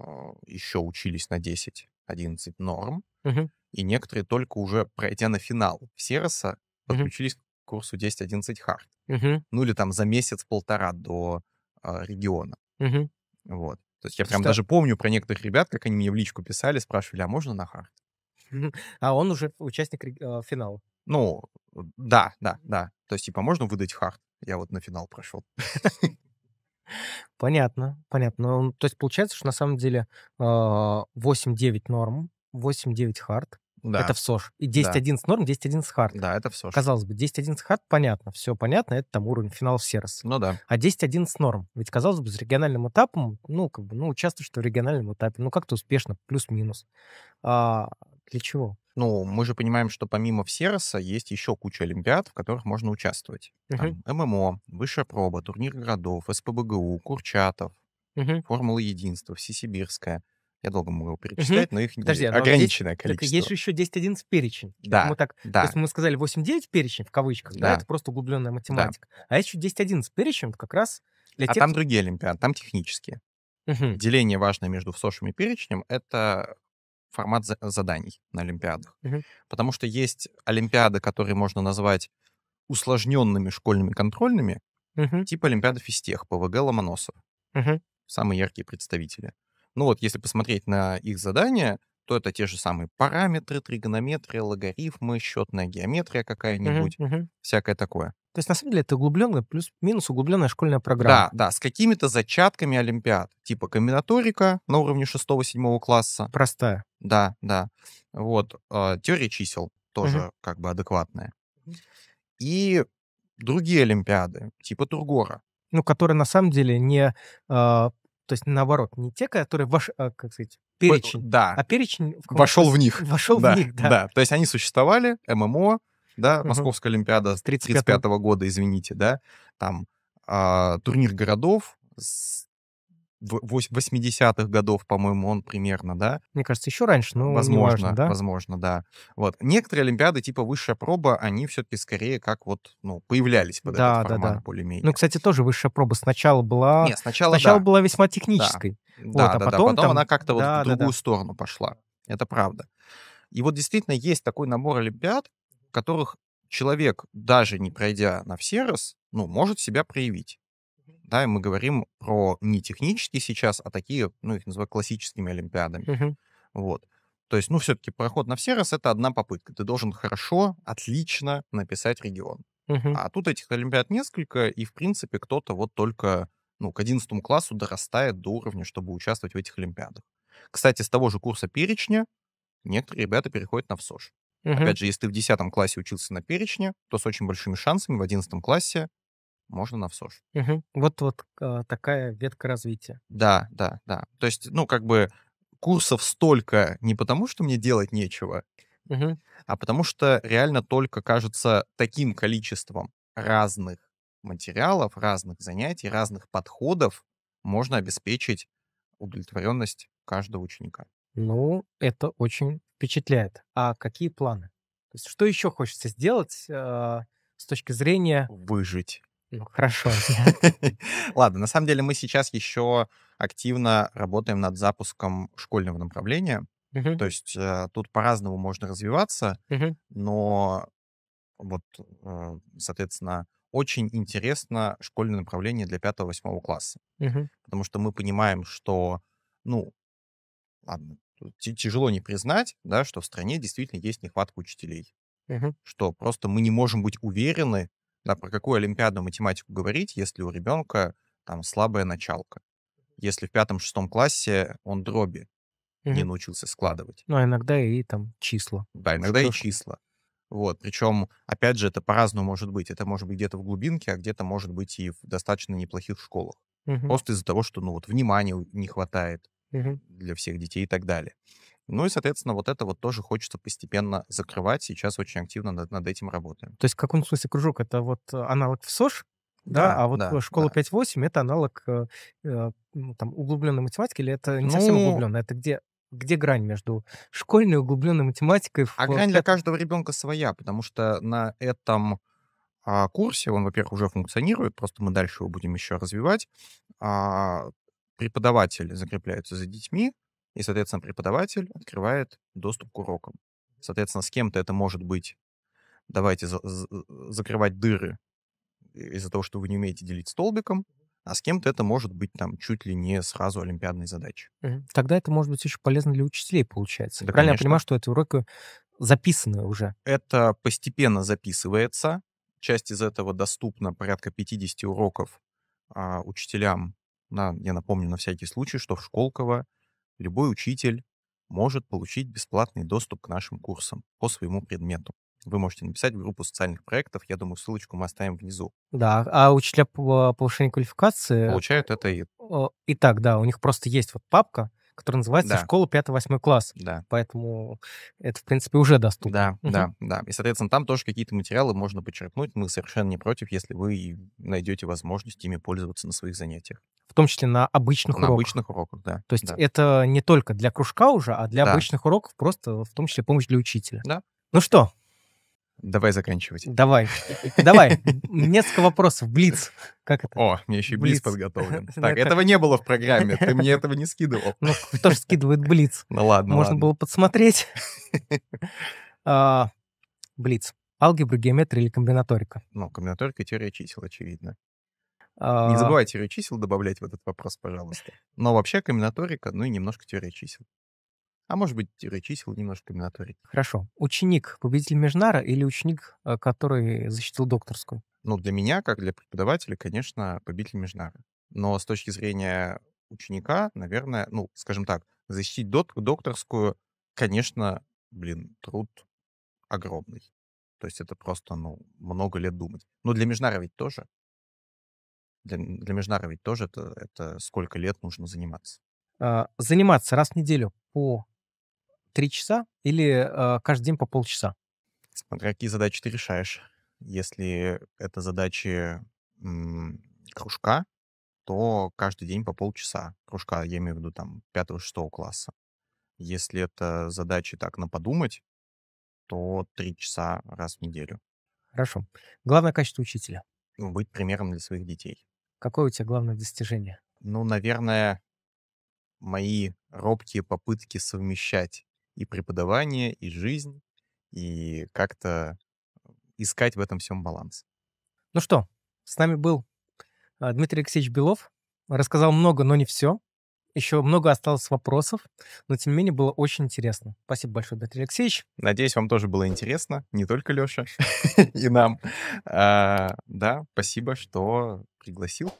а, еще учились на 10-11 норм. Угу. И некоторые только уже пройдя на финал Сероса, подключились угу. к курсу 10-11 хард. Угу. Ну или там за месяц-полтора до э, региона. Угу. Вот. То есть я прям даже помню про некоторых ребят, как они мне в личку писали, спрашивали, а можно на хард? А он уже участник э, финала. Ну, да, да, да. То есть, типа, можно выдать хард? Я вот на финал прошел. Понятно, понятно. Ну, то есть получается, что на самом деле 8-9 а, норм, 8-9 хард, да. Это в СОЖ. И 10.11 да. норм, 10.11 хард. Да, это в СОЖ. Казалось бы, 10.11 хард, понятно, все понятно, это там уровень финалов сервис. Ну да. А 10.11 норм. Ведь, казалось бы, с региональным этапом, ну, как бы, ну, участвуешь в региональном этапе, ну, как-то успешно, плюс-минус. А для чего? Ну, мы же понимаем, что помимо Всероса есть еще куча олимпиад, в которых можно участвовать. Угу. Там ММО, Высшая проба, турнир городов, СПБГУ, Курчатов, угу. Формула единства, Всесибирская. Я долго могу перечислять, угу. но их Подожди, а, ограниченное здесь, количество. Есть же еще 10-11 перечень. Да, мы так, да. То есть мы сказали 8-9 перечень в кавычках, да. да, это просто углубленная математика. Да. А еще 10-11 перечень, как раз для а тех... А там другие олимпиады, там технические. Угу. Деление важное между всошим и перечнем — это формат за заданий на олимпиадах. Угу. Потому что есть олимпиады, которые можно назвать усложненными школьными контрольными, угу. типа олимпиады физтех, ПВГ Ломоносов. Угу. Самые яркие представители. Ну вот, если посмотреть на их задания, то это те же самые параметры, тригонометрия, логарифмы, счетная геометрия какая-нибудь, угу, угу. всякое такое. То есть, на самом деле, это углубленная, плюс-минус углубленная школьная программа. Да, да, с какими-то зачатками олимпиад. Типа комбинаторика на уровне 6-7 класса. Простая. Да, да. Вот, а, теория чисел тоже угу. как бы адекватная. И другие олимпиады, типа Тургора. Ну, которые на самом деле не а, то есть, наоборот, не те, которые, ваш, а, как сказать, перечень. Да. А перечень... вошел в них. Вошел да, в них, да. Да, то есть они существовали, ММО, да, угу. Московская Олимпиада с 35 -го года, извините, да, там э, турнир городов с 80-х годов, по-моему, он примерно, да? Мне кажется, еще раньше, но возможно, важно, да? возможно, да. Вот некоторые олимпиады типа высшая проба, они все-таки скорее как вот ну появлялись под да, этот формат да, более-менее. Ну, кстати, тоже высшая проба сначала была, Нет, сначала, сначала да. была весьма технической, да, вот, да, а да, потом, да. потом там... она как-то да, вот в другую да, да. сторону пошла. Это правда. И вот действительно есть такой набор олимпиад, в которых человек даже не пройдя на все раз, ну может себя проявить. Да, мы говорим про не технические сейчас, а такие, ну, их называют классическими олимпиадами. Угу. Вот. То есть, ну, все-таки проход на все раз это одна попытка. Ты должен хорошо, отлично написать регион. Угу. А тут этих олимпиад несколько, и, в принципе, кто-то вот только ну, к 11 классу дорастает до уровня, чтобы участвовать в этих олимпиадах. Кстати, с того же курса перечня некоторые ребята переходят на ВСОЖ. Угу. Опять же, если ты в 10 классе учился на перечне, то с очень большими шансами в 11 классе можно на ВСОЖ. Угу. Вот, вот э, такая ветка развития. Да, да, да. То есть, ну, как бы курсов столько не потому, что мне делать нечего, угу. а потому что реально только кажется таким количеством разных материалов, разных занятий, разных подходов можно обеспечить удовлетворенность каждого ученика. Ну, это очень впечатляет. А какие планы? То есть, что еще хочется сделать э, с точки зрения... Выжить. Ну, хорошо. Ладно, на самом деле мы сейчас еще активно работаем над запуском школьного направления. То есть э, тут по-разному можно развиваться, но вот, э, соответственно, очень интересно школьное направление для 5-8 класса. Потому что мы понимаем, что, ну, ладно, тяжело не признать, да, что в стране действительно есть нехватка учителей. Угу. Что просто мы не можем быть уверены, да, про какую олимпиадную математику говорить, если у ребенка там слабая началка? Если в пятом-шестом классе он дроби mm-hmm. не научился складывать. Ну, а иногда и там числа. Да, иногда Что? и числа. Вот, причем, опять же, это по-разному может быть. Это может быть где-то в глубинке, а где-то может быть и в достаточно неплохих школах. Угу. Просто из-за того, что, ну, вот внимания не хватает угу. для всех детей и так далее. Ну и, соответственно, вот это вот тоже хочется постепенно закрывать. Сейчас очень активно над, над этим работаем. То есть в каком смысле кружок? Это вот э, аналог в СОЖ, да, да, а вот да, э, школа да. 5 это аналог э, э ну, там, углубленной математики, или это не ну, совсем углубленно? это где где грань между школьной и углубленной математикой? А грань для каждого ребенка своя, потому что на этом а, курсе он, во-первых, уже функционирует, просто мы дальше его будем еще развивать. А, преподаватели закрепляются за детьми, и, соответственно, преподаватель открывает доступ к урокам. Соответственно, с кем-то это может быть давайте за э, закрывать дыры из-за того, что вы не умеете делить столбиком, а с кем-то это может быть там чуть ли не сразу олимпиадной задачей. Тогда это может быть еще полезно для учителей, получается. Да, Правильно конечно. я понимаю, что это уроки записаны уже? Это постепенно записывается. Часть из этого доступна, порядка 50 уроков а, учителям. На, я напомню на всякий случай, что в Школково любой учитель может получить бесплатный доступ к нашим курсам по своему предмету. Вы можете написать в группу социальных проектов. Я думаю, ссылочку мы оставим внизу. Да, а учителя а, повышения квалификации... Получают это и... Итак, да, у них просто есть вот папка, который называется да. «Школа 5-8 класс». Да. Поэтому это, в принципе, уже доступно. Да, угу. да, да. И, соответственно, там тоже какие-то материалы можно почерпнуть. Мы совершенно не против, если вы найдете возможность ими пользоваться на своих занятиях. В том числе на обычных на уроках. На обычных уроках, да. То есть да. это не только для кружка уже, а для да. обычных уроков просто, в том числе, помощь для учителя. Да. Ну что, Давай заканчивать. Давай. Давай. Несколько вопросов. Блиц. Как это? О, мне еще и блиц, блиц подготовлен. Так, этого не было в программе. Ты мне этого не скидывал. Ну, тоже скидывает блиц? Ну ладно. Можно было подсмотреть. А, блиц. Алгебра, геометрия или комбинаторика? Ну, комбинаторика, теория чисел, очевидно. А, не забывай теорию чисел добавлять в этот вопрос, пожалуйста. Но вообще комбинаторика, ну и немножко теория чисел. А может быть, чисел немножко комбинаторить. Хорошо. Ученик, победитель Межнара или ученик, э, который защитил докторскую? Ну, для меня, как для преподавателя, конечно, победитель Межнара. Но с точки зрения ученика, наверное, ну, скажем так, защитить док докторскую, конечно, блин, труд огромный. То есть это просто, ну, много лет думать. Но для Межнара ведь тоже. Для, для Межнара ведь тоже это, это сколько лет нужно заниматься. А, заниматься раз в неделю по три часа или э, каждый день по полчаса? Смотря какие задачи ты решаешь. Если это задачи м, кружка, то каждый день по полчаса. Кружка, я имею в виду, там, 5-6 класса. Если это задачи так на подумать, то три часа раз в неделю. Хорошо. Главное качество учителя? Ну, быть примером для своих детей. Какое у тебя главное достижение? Ну, наверное, мои робкие попытки совмещать и преподавание, и жизнь, и как-то э, искать в этом всем баланс. Ну что, с нами был а, Дмитрий Алексеевич Белов. Рассказал много, но не все. Еще много осталось вопросов, но тем не менее было очень интересно. Спасибо большое, Дмитрий Алексеевич. Надеюсь, вам тоже было интересно, не только Леша и нам. А, да, спасибо, что пригласил.